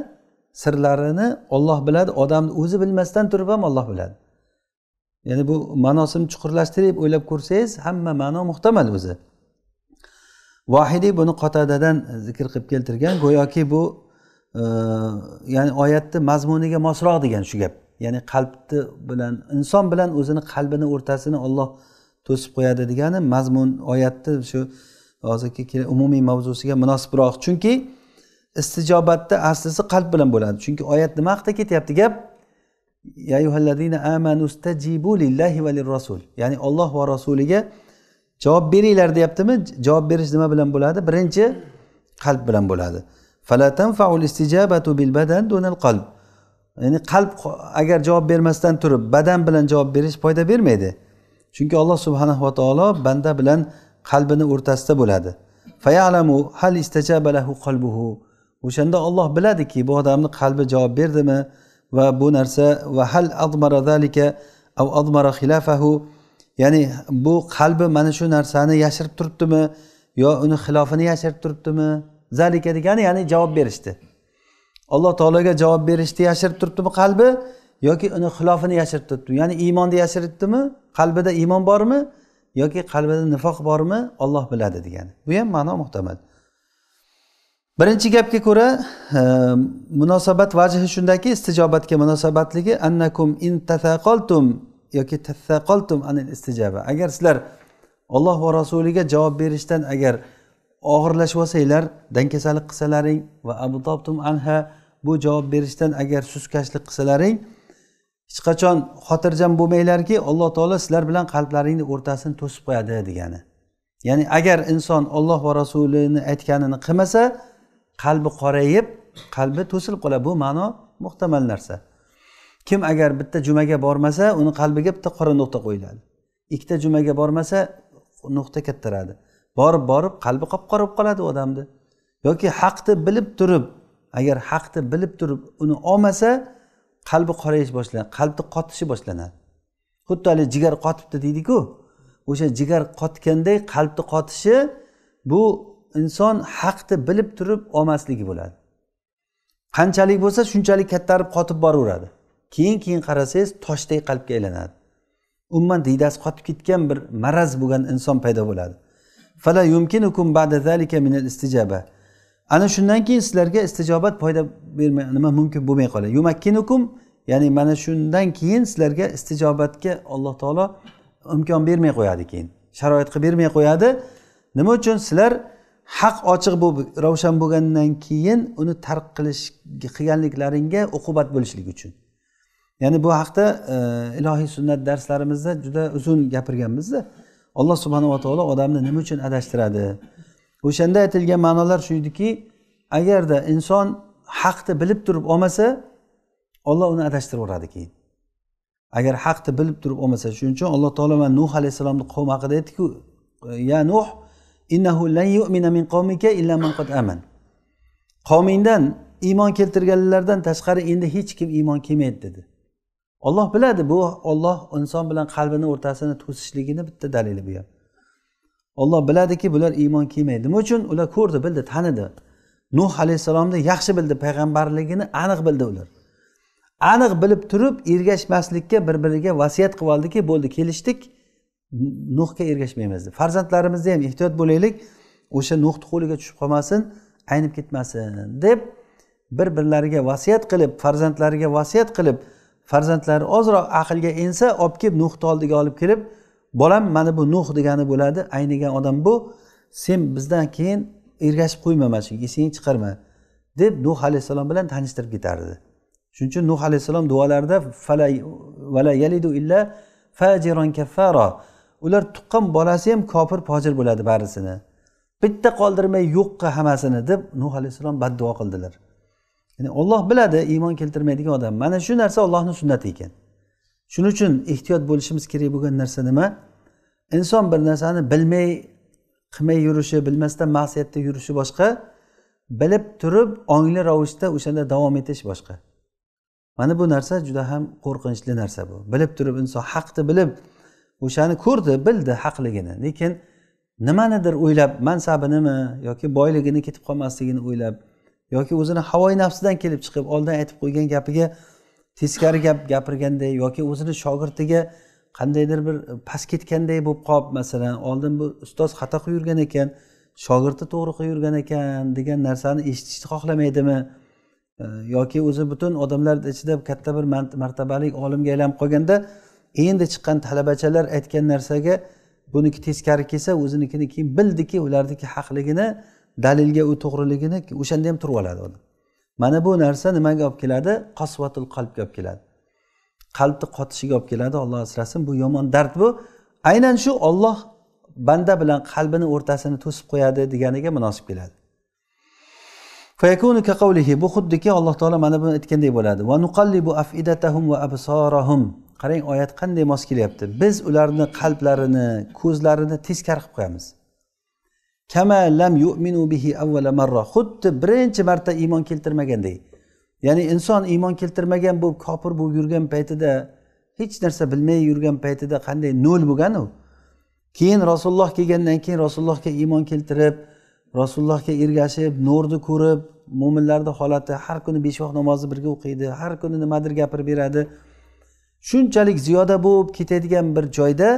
sirlarini olloh biladi odamni o'zi bilmasdan turib ham olloh biladi ya'ni bu ma'nosini chuqurlashtirib o'ylab ko'rsangiz hamma ma'no muhtamal o'zi vohidiy buni qotadadan zikr qilib keltirgan go'yoki bu ya'ni oyatni mazmuniga mosroq degan shu gap ya'ni qalbni bilan inson bilan o'zini qalbini o'rtasini olloh to'sib qo'yadi degani mazmun oyatni shu hozirgi umumiy mavzusiga munosibroq chunki istijobatni aslisi qalb bilan bo'ladi chunki oyat nima haqida ketyapti gap rasul ya'ni olloh va rasuliga javob beringlar deyaptimi javob berish nima bilan bo'ladi birinchi qalb bilan bo'ladi ya'ni qalb agar javob bermasdan turib badan bilan javob berish foyda bermaydi chunki alloh subhanahu va taolo banda bilan qalbini o'rtasida bo'ladi o'shanda olloh biladiki bu odamni qalbi javob berdimi va bu narsa va hal admara zalika av admara xilafahu ya'ni bu qalbi mana shu narsani yashirib turibdimi yo uni xilofini yashirib turibdimi zalika degani ya'ni javob berishdi alloh taologa javob berishni yashirib turibdimi qalbi yoki uni xilofini yashirib turibdimi ya'ni iymonni yashiribdimi qalbida iymon bormi yoki qalbida nifoq bormi olloh biladi degani bu ham ma'no muhtamal birinchi gapga ko'ra e, munosabat vajhi shundaki istijobatga munosabatligi annakum in tasaqoltum yoki tasaqoltum anil istijoba agar sizlar olloh va rasuliga javob berishdan agar og'irlashib olsanglar dankasalik qilsalaring va abutobtum anha bu javob berishdan agar suskashlik qilsalaring hech qachon xotirjam bo'lmanglarki alloh taolo sizlar bilan qalblaringni o'rtasini to'sib qo'yadi degani ya'ni agar inson olloh va rasulini aytganini qilmasa qalbi qorayib qalbi to'silib qoladi bu ma'no muhtamal narsa kim agar bitta jumaga bormasa uni qalbiga bitta qora nuqta qo'yiladi ikkita jumaga bormasa nuqta kattaradi borib borib qalbi qop qora bo'lib qoladi odamni yoki haqni bilib turib agar haqni bilib turib uni olmasa qalbi qorayish boshlanadi qalbni qotishi boshlanadi xuddi haligi jigar qotibdi deydiku o'sha jigar qotganday qalbni qotishi bu inson haqni bilib turib olmasligi bo'ladi qanchalik bo'lsa shunchalik kattarib qotib boraveradi keyin keyin qarasangiz toshday qalbga aylanadi umuman diydasi qotib ketgan bir maraz bo'lgan inson paydo bo'ladi fala yumkinukum min al istijoba ana shundan keyin sizlarga istijobat foyda bermay nima mumkin bo'lmay qoladi yumakkinukum ya'ni mana shundan keyin sizlarga istijobatga alloh taolo imkon bermay qo'yadi keyin sharoit qilib bermay qo'yadi nima uchun sizlar haq ochiq bo'lib ravshan bo'lgandan keyin uni tark qilish qilganliklaringga uqubat bo'lishligi uchun ya'ni bu haqda e, ilohiy sunnat darslarimizda juda uzun gapirganmizda alloh subhanava taolo odamni nima uchun adashtiradi o'shanda aytilgan ma'nolar shu ediki agarda inson haqni bilib turib olmasa olloh uni adashtiraveradi keyin agar haqni bilib turib olmasa shuning uchun alloh taolo mana nuh alayhissalomni qavmi haqida aytdiku ya nuh innahu lan yu'mina min qavmika illa man qad aman qavmingdan iymon keltirganlardan tashqari endi hech kim iymon kelmaydi dedi olloh biladi bu olloh inson bilan qalbini o'rtasini to'sishligini bitta dalili bu ham olloh biladiki bular iymon kelmaydi nima uchun ular ko'rdi bildi tanidi nuh alayhissalomni yaxshi bildi payg'ambarligini aniq bildi ular aniq bilib turib ergashmaslikka bir biriga vasiyat qilib oldiki bo'ldi kelishdik nuhga ergashmaymiz deb farzandlarimizni ham ehtiyot bo'laylik o'sha nuhni qo'liga tushib qolmasin aynib ketmasin deb bir birlariga vasiyat qilib farzandlariga vasiyat qilib farzandlari ozroq aqlga ensa olib kelib nuhni oldiga olib kelib bolam mana bu nuh degani bo'ladi aynigan odam bu sen bizdan keyin ergashib qo'yma mana shunga esingni chiqarma deb nuh alayhissalom bilan tanishtirib ketardi shuning uchun nuh alayhissalom duolarida vala yalidu illa fajiron kaffaro ular tuqqan bolasi ham kofir fojir bo'ladi barisini bitta qoldirmay yo'qqa hammasini deb nuh alayhissalom badduo qildilar ya'ni olloh biladi iymon keltirmaydigan odam mana shu narsa ollohni sunnati ekan shuning uchun ehtiyot bo'lishimiz kerak bo'lgan narsa nima inson bir narsani bilmay qilmay yurishi bilmasdan ma'siyatda yurishi boshqa bilib turib ongli ravishda o'shanda davom etish boshqa mana bu narsa juda ham qo'rqinchli narsa bu bilib turib inson haqni bilib o'shani ko'rdi bildi haqligini lekin nimanidir o'ylab mansabinimi yoki boyligini ketib qolmasligini o'ylab yoki o'zini havoyi nafsidan kelib chiqib oldin aytib qo'ygan gapiga teskari gap gapirganday yoki o'zini shogirdiga qandaydir bir past ketganday bo'lib qolib masalan oldin bu ustoz xato qilib yurgan ekan shogirdi to'g'ri qilib yurgan ekan degan narsani eshitishni xohlamaydimi yoki o'zi butun odamlar ichida katta bir martabali olimga aylanib qolganda endi chiqqan talabachalar aytgan narsaga buniki teskari kelsa o'zinikini keyin bildiki ularniki haqligini dalilga u to'g'riligini o'shanda ham turib oladi odam mana bu narsa nimaga olib keladi qasvatul qalbga olib keladi qalbni qotishiga olib keladi olloh asrasin bu yomon dard bu aynan shu olloh banda bilan qalbini o'rtasini to'sib qo'yadi deganiga munosib keladi bu xuddiki alloh taolo mana buni aytgandek bo'ladi va nuqallibu afidatahum va absorahum qarang oyat qanday mos kelyapti biz ularni qalblarini ko'zlarini teskari qilib qo'yamiz kama yu'minu bihi marra xuddi birinchi marta iymon keltirmaganday ya'ni inson iymon keltirmagan bo'lib kofir bo'lib yurgan paytida hech narsa bilmay yurgan paytida qanday nol bo'lgan u keyin rasululloh kelgandan keyin rasulullohga iymon keltirib rasulullohga ergashib nurni ko'rib mo'minlarni holati har kuni besh vaqt namozni birga o'qiydi har kuni nimadir gapirib beradi shunchalik ziyoda bo'lib ketadigan bir joyda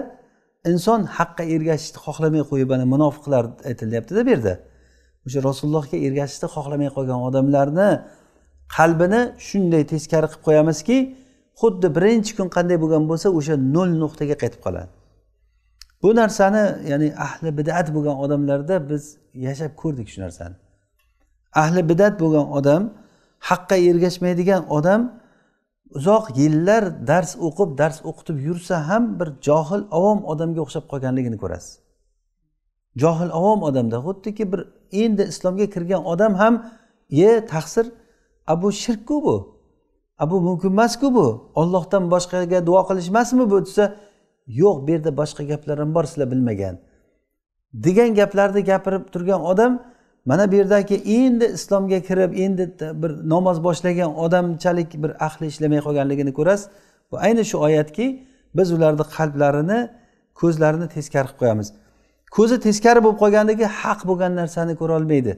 inson haqqa ergashishni xohlamay qo'yib mana munofiqlar aytilyaptida bu yerda o'sha rasulullohga ergashishni xohlamay qolgan odamlarni qalbini shunday teskari qilib qo'yamizki xuddi birinchi kun qanday bo'lgan bo'lsa o'sha nol nuqtaga qaytib qoladi bu narsani ya'ni ahli bidat bo'lgan odamlarda biz yashab ko'rdik shu narsani ahli bidat bo'lgan odam haqqa ergashmaydigan odam uzoq yillar dars o'qib dars o'qitib yursa ham bir johil avom odamga o'xshab qolganligini ko'rasiz johil avom odamda xuddiki bir endi islomga kirgan odam ham ye taqsir a bu shirkku bu a bu mumkin emasku bu ollohdan boshqaga duo qilish emasmi bu desa yo'q bu yerda boshqa gaplar ham bor sizlar bilmagan degan gaplarni gapirib turgan odam mana bu yerdagi endi islomga kirib endi bir namoz boshlagan odamchalik bir ahli ishlamay qolganligini ko'rasiz bu ayni shu oyatki biz ularni qalblarini ko'zlarini teskari qilib qo'yamiz ko'zi teskari bo'lib qolganligi haq bo'lgan narsani ko'rolmaydi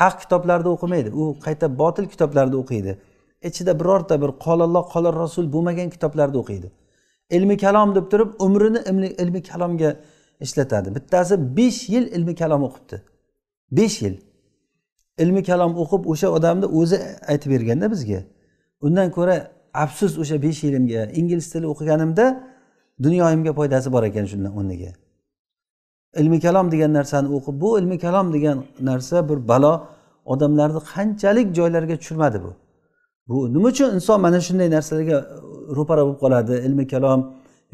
haq kitoblarda o'qimaydi u qayta botil kitoblarda o'qiydi ichida birorta bir qololloh qolar rasul bo'lmagan kitoblarda o'qiydi ilmi kalom deb turib umrini ilmi kalomga ishlatadi bittasi besh yil ilmi kalom o'qibdi besh yil ilmi kalom o'qib o'sha odamni o'zi aytib berganda bizga undan ko'ra afsus o'sha besh yilimga ingliz tili o'qiganimda dunyoyimga foydasi bor ekan shundan o'rniga ilmi kalom degan narsani o'qib bu ilmi kalom degan narsa bir balo odamlarni qanchalik joylarga tushirmadi bu bu nima uchun inson mana shunday narsalarga ro'para bo'lib qoladi ilmi kalom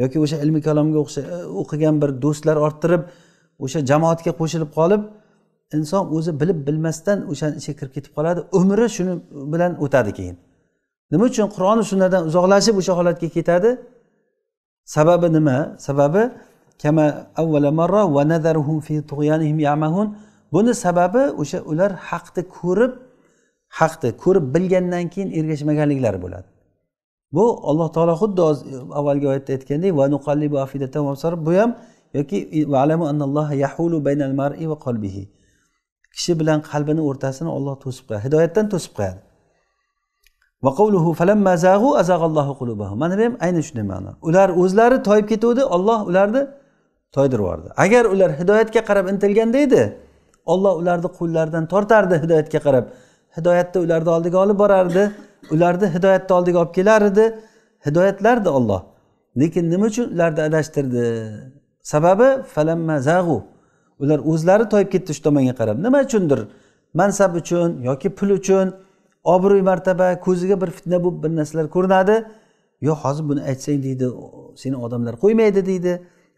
yoki o'sha ilmi kalomga o'xsha o'qigan bir do'stlar orttirib o'sha jamoatga qo'shilib qolib inson o'zi bilib bilmasdan o'sha ishga kirib ketib qoladi umri shuni bilan o'tadi keyin nima uchun qur'oni sunnadan uzoqlashib o'sha holatga ketadi sababi nima sababi kama avvala marra va nazaruhum fi yamahun buni sababi o'sha ular haqni ko'rib haqni ko'rib bilgandan keyin ergashmaganliklari bo'ladi bu alloh taolo xuddi avvalgi oyatda aytgandek va nuqallibu afidatan bu ham yoki valmu annalloha yahulu baynal mar'i va qalbihi kishi bilan qalbini o'rtasini olloh to'sib qo'yadi hidoyatdan to'sib qo'yadi va falamma azag'allohu mana bu ham ayni shunday ma'no ular o'zlari toyib ketuvdi olloh ularni toydirib yubordi agar ular hidoyatga qarab intilganda edi olloh ularni qo'llaridan tortardi hidoyatga qarab hidoyatni ularni oldiga olib borardi ularni hidoyatni oldiga olib kelar edi hidoyatlardi olloh lekin nima uchun ularni adashtirdi sababi falamma zag'u ular o'zlari toyib ketdi shu tomonga qarab nima uchundir mansab uchun yoki pul uchun obro'y martaba ko'ziga bir fitna bo'lib bir narsalar ko'rinadi yo hozir buni aytsang deydi seni odamlar qo'ymaydi deydi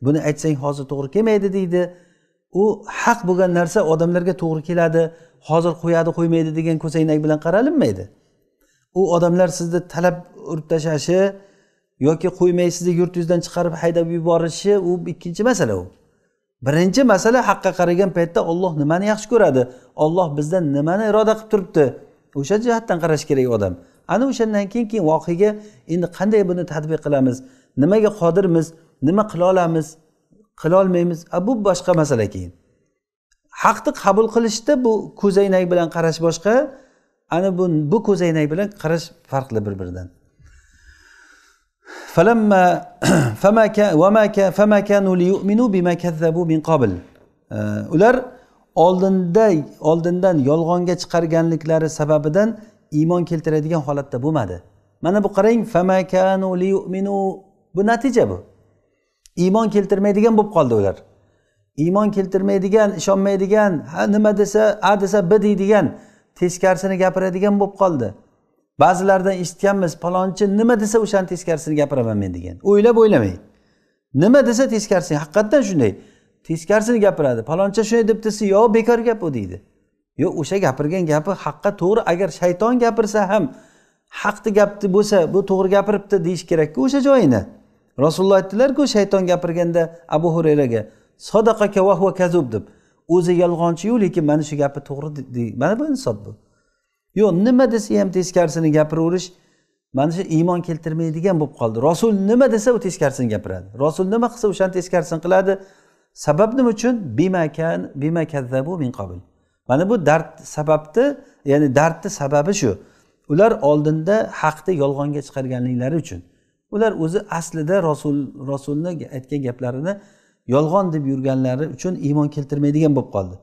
buni aytsang hozir to'g'ri kelmaydi deydi u haq bo'lgan narsa odamlarga to'g'ri keladi hozir qo'yadi qo'ymaydi degan ko'zoynak bilan qaralinmaydi u odamlar sizni talab urib tashlashi yoki qo'ymay sizni yurtingizdan chiqarib haydab yuborishi u ikkinchi masala u birinchi masala haqqa qaragan paytda olloh nimani yaxshi ko'radi olloh bizdan nimani iroda qilib turibdi o'sha jihatdan qarash kerak odam ana o'shandan keyin keyin voqega endi qanday buni tadbiq qilamiz nimaga qodirmiz nima qila olamiz qilolmaymiz bu boshqa masala keyin haqni qabul qilishda bu ko'zoynak bilan qarash boshqa ana bu bu ko'zoynak bilan qarash farqli bir biridan فلما [CLEARS THROAT] فما وما فما كانوا ليؤمنوا بما كذبوا من قبل ular oldinda oldindan yolg'onga chiqarganliklari sababidan iymon keltiradigan holatda bo'lmadi mana bu qarang famakanu liyuminu bu natija bu iymon keltirmaydigan bo'lib qoldi ular iymon keltirmaydigan ishonmaydigan ha nima desa a desa b deydigan teskarisini gapiradigan bo'lib qoldi ba'zilardan eshitganmiz palonchi nima desa o'shani teskarisini gapiraman men degan o'ylab o'ylamaydi nima desa teskarisi haqiqatdan shunday teskarisini gapiradi paloncha shunday deb desa yo bekor gap u deydi yo o'sha gapirgan gapi haqqa to'g'ri agar shayton gapirsa ham haqni gapni bo'lsa bu to'g'ri gapiribdi deyish kerakku o'sha joyini rasululloh aytdilarku shayton gapirganda abu xurayraga sodaqa va kazub deb o'zi yolg'onchiyu lekin mana shu gapi to'g'ri mana bu insof bu yo'q nima desa ham teskarisini gapiraverish mana shu iymon keltirmaydigan bo'lib qoldi rasul nima desa u teskarisini gapiradi rasul nima qilsa o'shani teskarisini qiladi sabab nima uchun bimakan bimakazzabu min qabil mana bu dard sababni ya'ni dardni sababi shu ular oldinda haqni yolg'onga chiqarganliklari uchun ular o'zi aslida rasul rasulni aytgan gaplarini yolg'on deb yurganlari uchun iymon keltirmaydigan bo'lib qoldi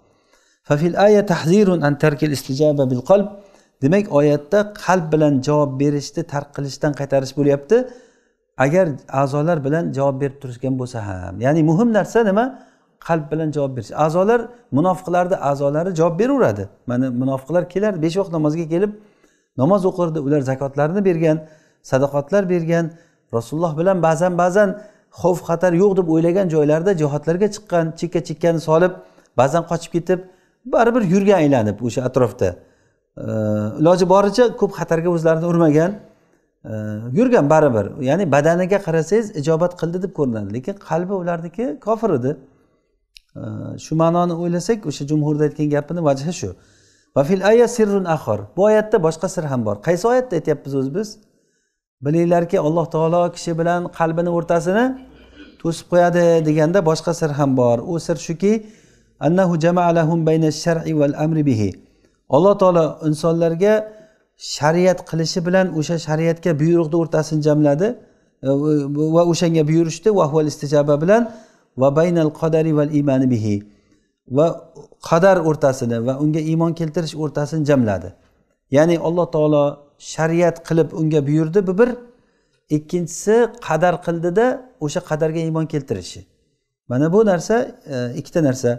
tahzirun an tarkil bil demak oyatda qalb bilan javob berishni tark qilishdan qaytarish bo'lyapti agar a'zolar bilan javob berib turishgan bo'lsa ham ya'ni muhim narsa nima qalb bilan javob berish a'zolar munofiqlarni a'zolari javob beraveradi mana munofiqlar kelardi besh vaqt namozga kelib namoz o'qirdi ular zakotlarni bergan sadoqatlar bergan rasululloh bilan ba'zan ba'zan xavf xatar yo'q deb o'ylagan joylarida jihodlarga chiqqan chekka chekkani solib ba'zan qochib ketib baribir yurgan aylanib o'sha atrofda iloji boricha ko'p xatarga o'zlarini urmagan yurgan baribir ya'ni badaniga qarasangiz ijobat qildi deb ko'rinadi lekin qalbi ularniki kofir edi shu ma'noni o'ylasak o'sha jumhurni aytgan gapini vajhi shu va fil sirrun ahor bu oyatda boshqa sir ham bor qaysi oyatda aytyapmiz o'zi biz bilinglarki alloh taolo kishi bilan qalbini o'rtasini to'sib qo'yadi deganda boshqa sir ham bor u sir shuki annahu jama'alahum bayna shar'i val amri bihi alloh taolo insonlarga shariat qilishi bilan o'sha shariatga buyruqni o'rtasini jamladi e, va o'shanga buyurishdi vahval istijoba bilan va baynal qadari val imani bihi va qadar o'rtasini va unga iymon keltirish o'rtasini jamladi ya'ni alloh taolo shariat qilib unga buyurdi bu bir ikkinchisi qadar qildida o'sha qadarga iymon keltirishi mana bu narsa e, ikkita narsa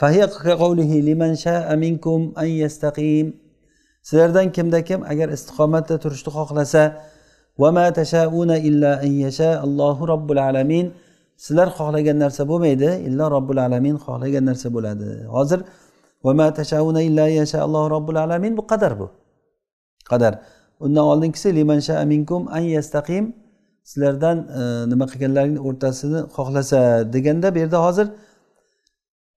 sizlardan kimda kim agar istiqomatda turishni xohlasa allohu robbil alamin sizlar xohlagan narsa bo'lmaydi illo robbul alamin xohlagan narsa bo'ladi hozir allohu robbil alamin bu qadar bu qadar undan oldingisi limansha aminkum an yastaqim sizlardan nima qilganlarning o'rtasini xohlasa deganda bu yerda hozir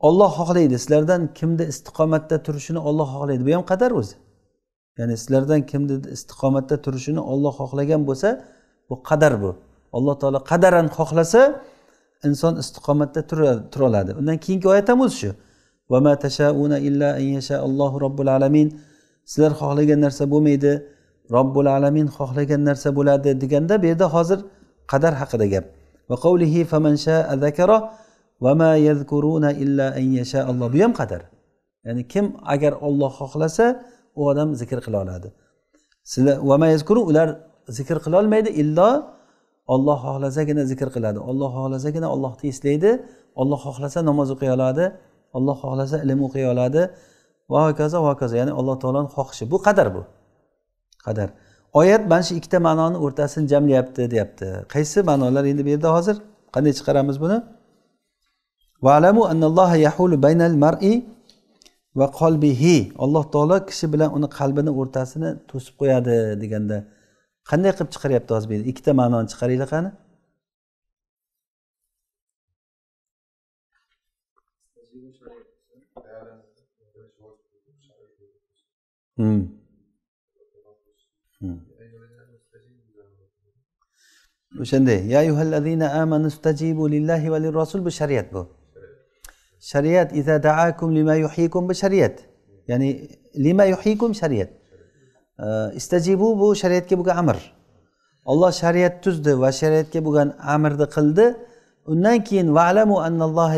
olloh xohlaydi sizlardan kimni istiqomatda turishini olloh xohlaydi bu ham qadar o'zi ya'ni sizlardan kimni istiqomatda turishini olloh xohlagan bo'lsa bu qadar bu alloh taolo qadaran xohlasa inson istiqomatda tura oladi undan keyingi oyat ham o'zi shu tashauna illa an yasha robbil alamin sizlar xohlagan narsa bo'lmaydi robbil alamin xohlagan narsa bo'ladi deganda bu yerda hozir qadar haqida gap va qavlihi faman shaa zakara yazkuruna illa an yasha alloh bu ham qadar ya'ni kim agar olloh xohlasa u odam zikr qila oladi sizlar yazkuru ular zikr qilolmaydi illo olloh xohlasagina zikr qiladi olloh xohlasagina ollohni eslaydi olloh xohlasa namoz o'qiy oladi olloh xohlasa ilm o'qiy oladi va hokazo va hokazo ya'ni alloh taoloni xohishi bu qadar bu qadar oyat mana shu ikkita ma'noni o'rtasini jamlayapti deyapti qaysi ma'nolar endi bu yerda hozir qanday chiqaramiz buni valamu annalloha yahulu baynal mar'i va qalbihi alloh taolo kishi bilan uni qalbini o'rtasini to'sib qo'yadi deganda qanday qilib chiqaryapti hozir bu ikkita ma'noni chiqaringlar qani hmm. hmm. o'shanday ya ayyuhallazina amanu stajibu lillahi va lirrasul bu shariat bu shariat daakum lima yuhyikum bu shariat ya'ni lima yuhyikum shariat uh, istajibu bu shariatga bo'lgan amr olloh shariat tuzdi va shariatga bo'lgan amrni qildi undan keyin valamu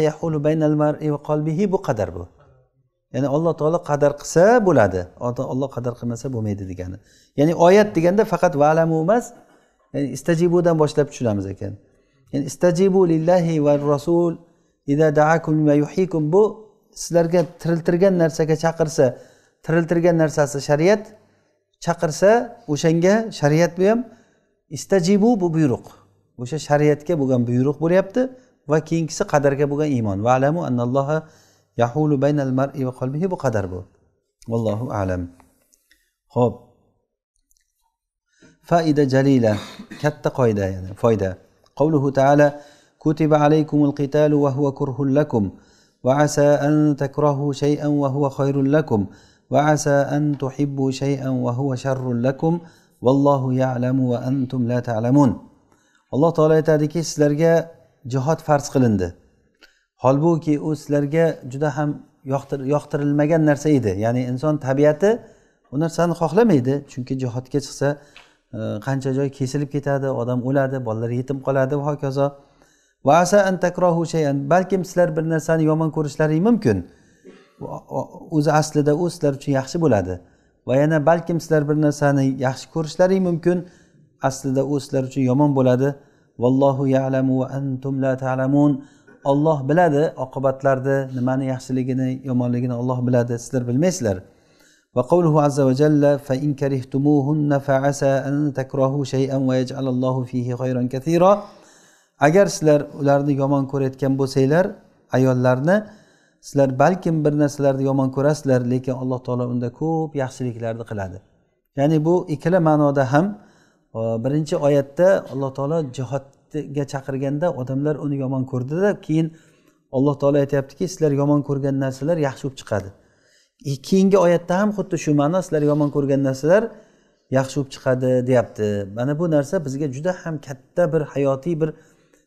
yahulu baynal mar'i va qalbihi bu qadar bu ya'ni alloh taolo qadar qilsa bo'ladi olloh qadar qilmasa bo'lmaydi degani ya'ni oyat deganda faqat valamu emas ya'ni istajibudan boshlab tushunamiz ekan ya'ni istajibu lillahi va rasul ida yuhikum bu sizlarga tiriltirgan narsaga chaqirsa tiriltirgan narsasi shariat chaqirsa o'shanga shariat bu ham istajibu bu buyruq o'sha shariatga bo'lgan buyruq bo'lyapti va keyingisi qadarga bo'lgan iymon va alamu yahulu baynal mar'i va qalbihi bu qadar bu vallohu alam ho'p faida jalila katta qoida ya'ni foyda qavluhu taala kutiba alaykumul qitalu va huwa kurhul lakum va asa an takrahu shay'an va huwa khayrul lakum va asa an tuhibbu shay'an va huwa sharrul lakum vallohu ya'lamu va antum la ta'lamun alloh taolo aytadiki sizlarga jihod farz qilindi holbuki u sizlarga juda ham yoqtirilmagan narsa edi ya'ni inson tabiati u narsani xohlamaydi chunki jihodga chiqsa e, qancha joy kesilib ketadi odam o'ladi bolalar yetim qoladi va hokazo va asa an takrahu shayan balkim sizlar bir narsani yomon ko'rishlaring mumkin o'zi aslida u sizlar uchun yaxshi bo'ladi va yana balkim sizlar bir narsani yaxshi ko'rishlaring mumkin aslida u sizlar uchun yomon bo'ladi vallohu yalamu va antum la ta'lamun olloh biladi oqibatlarni nimani yaxshiligini yomonligini olloh biladi sizlar bilmaysizlar va qavluhu azza va jalla fa in karihtumuhunna fa asa an takrahu shay'an va yaj'alallohu fihi khayran katira agar sizlar ularni yomon ko'rayotgan bo'lsanglar ayollarni sizlar balkim bir narsalarni yomon ko'rasizlar lekin alloh taolo unda ko'p yaxshiliklarni qiladi ya'ni bu ikkala ma'noda ham e, birinchi oyatda alloh taolo jihodga chaqirganda odamlar uni yomon ko'rdida keyin alloh taolo aytyaptiki sizlar yomon ko'rgan narsalar yaxshi bo'lib chiqadi e, keyingi oyatda ham xuddi shu ma'no sizlar yomon ko'rgan narsalar yaxshi bo'lib chiqadi deyapti mana bu narsa bizga juda ham katta bir hayotiy bir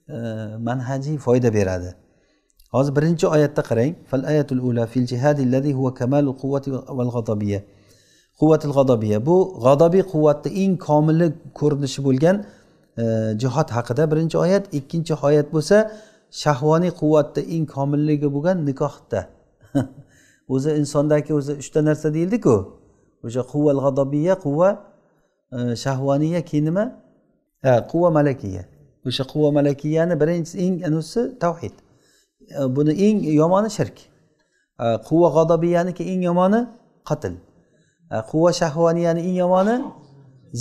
manhajiy foyda beradi hozir birinchi oyatda qarang ayatul ula fil huwa kamalul quvvatil g'adobiya bu g'adobiy quvvatni eng komili ko'rinishi bo'lgan jihod haqida birinchi oyat ikkinchi oyat bo'lsa shahvoniy quvvatni eng komilligi bo'lgan nikohda [LAUGHS] o'zi insondagi o'zi uchta narsa deyildiku o'sha quvval g'adobiya quvva shahvoniya keyin nima quvva malakiya o'sha quvva malakiyani birinchisi eng anusi tavhid e, buni eng yomoni shirk e, quvva g'odobiyaniki eng yomoni qatl e, quvva shahvaniyani eng yomoni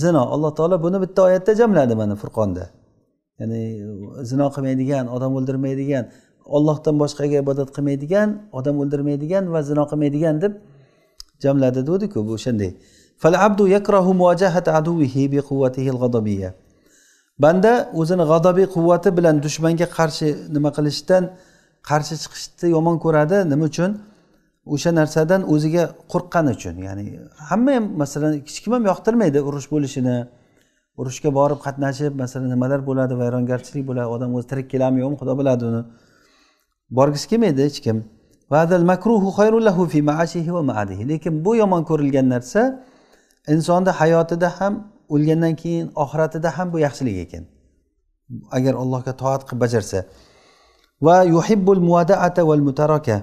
zino alloh taolo buni bitta oyatda jamladi mana furqonda ya'ni zino qilmaydigan odam o'ldirmaydigan ollohdan boshqaga ibodat qilmaydigan odam o'ldirmaydigan va zino qilmaydigan deb jamladi deguvdiku bu o'shanday banda o'zini g'adobiy quvvati bilan dushmanga qarshi nima qilishdan qarshi chiqishni yomon ko'radi nima uchun o'sha narsadan o'ziga qo'rqqani uchun ya'ni hamma ham masalan hech kim ham yoqtirmaydi urush bo'lishini urushga borib qatnashib masalan nimalar bo'ladi vayrongarchilik bo'ladi odam o'zi tirik keladimi yo'qmi xudo biladi uni borgisi kelmaydi hech kim lekin bu yomon ko'rilgan narsa insonni hayotida ham o'lgandan keyin oxiratida ham bu yaxshilik ekan agar allohga toat qilib bajarsa va yuhibbul muvadaata val mutaraka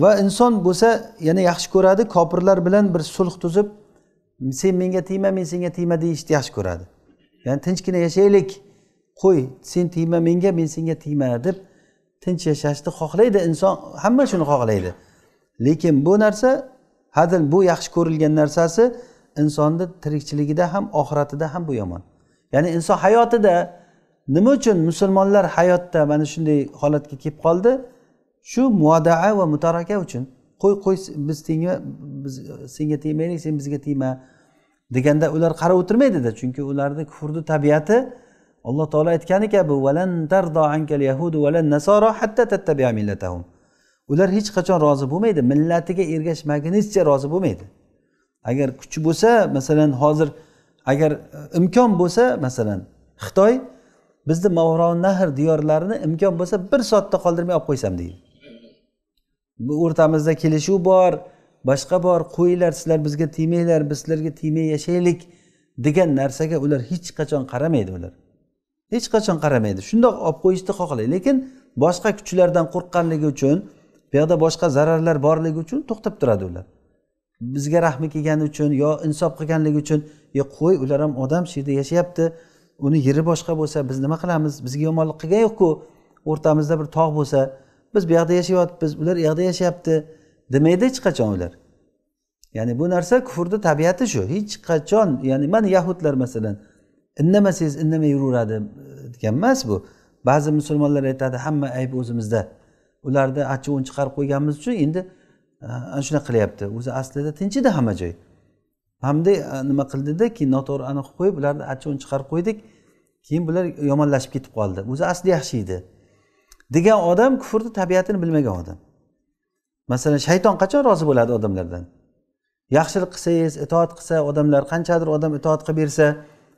va inson bo'lsa yana yaxshi ko'radi kofirlar bilan bir sulh tuzib sen menga tegma men senga tegma deyishni yaxshi ko'radi ya'ni tinchgina yashaylik qo'y sen tegma menga men senga tegma deb tinch yashashni xohlaydi inson hamma shuni xohlaydi lekin bu narsa hadil bu yaxshi ko'rilgan narsasi insonni tirikchiligida ham oxiratida ham bu yomon ya'ni inson hayotida nima uchun musulmonlar hayotda mana shunday holatga kelib qoldi shu muodaa va mutaraka uchun qo'y qo'y biz tegma biz senga tegmaylik sen bizga tegma deganda ular qarab o'tirmaydida chunki ularni kufrni tabiati alloh taolo aytgani kabi bu valan hatta millatahum ular hech qachon rozi bo'lmaydi millatiga ergashmagunizcha rozi bo'lmaydi agar kuchi bo'lsa masalan hozir agar e, imkon bo'lsa masalan xitoy bizni mavronahr diyorlarini imkon bo'lsa bir soatda qoldirmay olib qo'ysam deydi bu o'rtamizda kelishuv bor boshqa bor qo'yinglar sizlar bizga tegmanglar biz sizlarga tegmay yashaylik degan narsaga ular hech qachon qaramaydi ular hech qachon qaramaydi shundoq olib qo'yishni xohlaydi lekin boshqa kuchlardan qo'rqqanligi uchun bu yoqda boshqa zararlar borligi uchun to'xtab turadi ular bizga rahmi kelgani uchun yo insof qilganligi uchun yo qo'y ular ham odam shu yerda yashayapti uni yeri boshqa bo'lsa biz nima qilamiz bizga yomonlik qilgan yo'qku o'rtamizda bir tog' bo'lsa biz bu yoqda yashayotibmiz ular u yoqda yashayapti demaydi hech qachon ular ya'ni bu narsa kufrni tabiati shu hech qachon ya'ni mana yahudlar masalan indamasangiz indamay yuraveradi degan emas bu ba'zi musulmonlar aytadi hamma ayb o'zimizda ularni achchivini chiqarib qo'yganimiz uchun endi e, ana shunaqa qilyapti o'zi aslida tinch edi hamma joy hamda e, nima qildida keyin noto'g'ri aniq qilib qo'yib ularni achchivini chiqarib qo'ydik keyin bular yomonlashib ketib qoldi o'zi asli yaxshi edi degan odam kufrni tabiatini bilmagan odam masalan shayton qachon rozi bo'ladi odamlardan yaxshilik qilsangiz itoat qilsa odamlar qanchadir odam itoat qilib bersa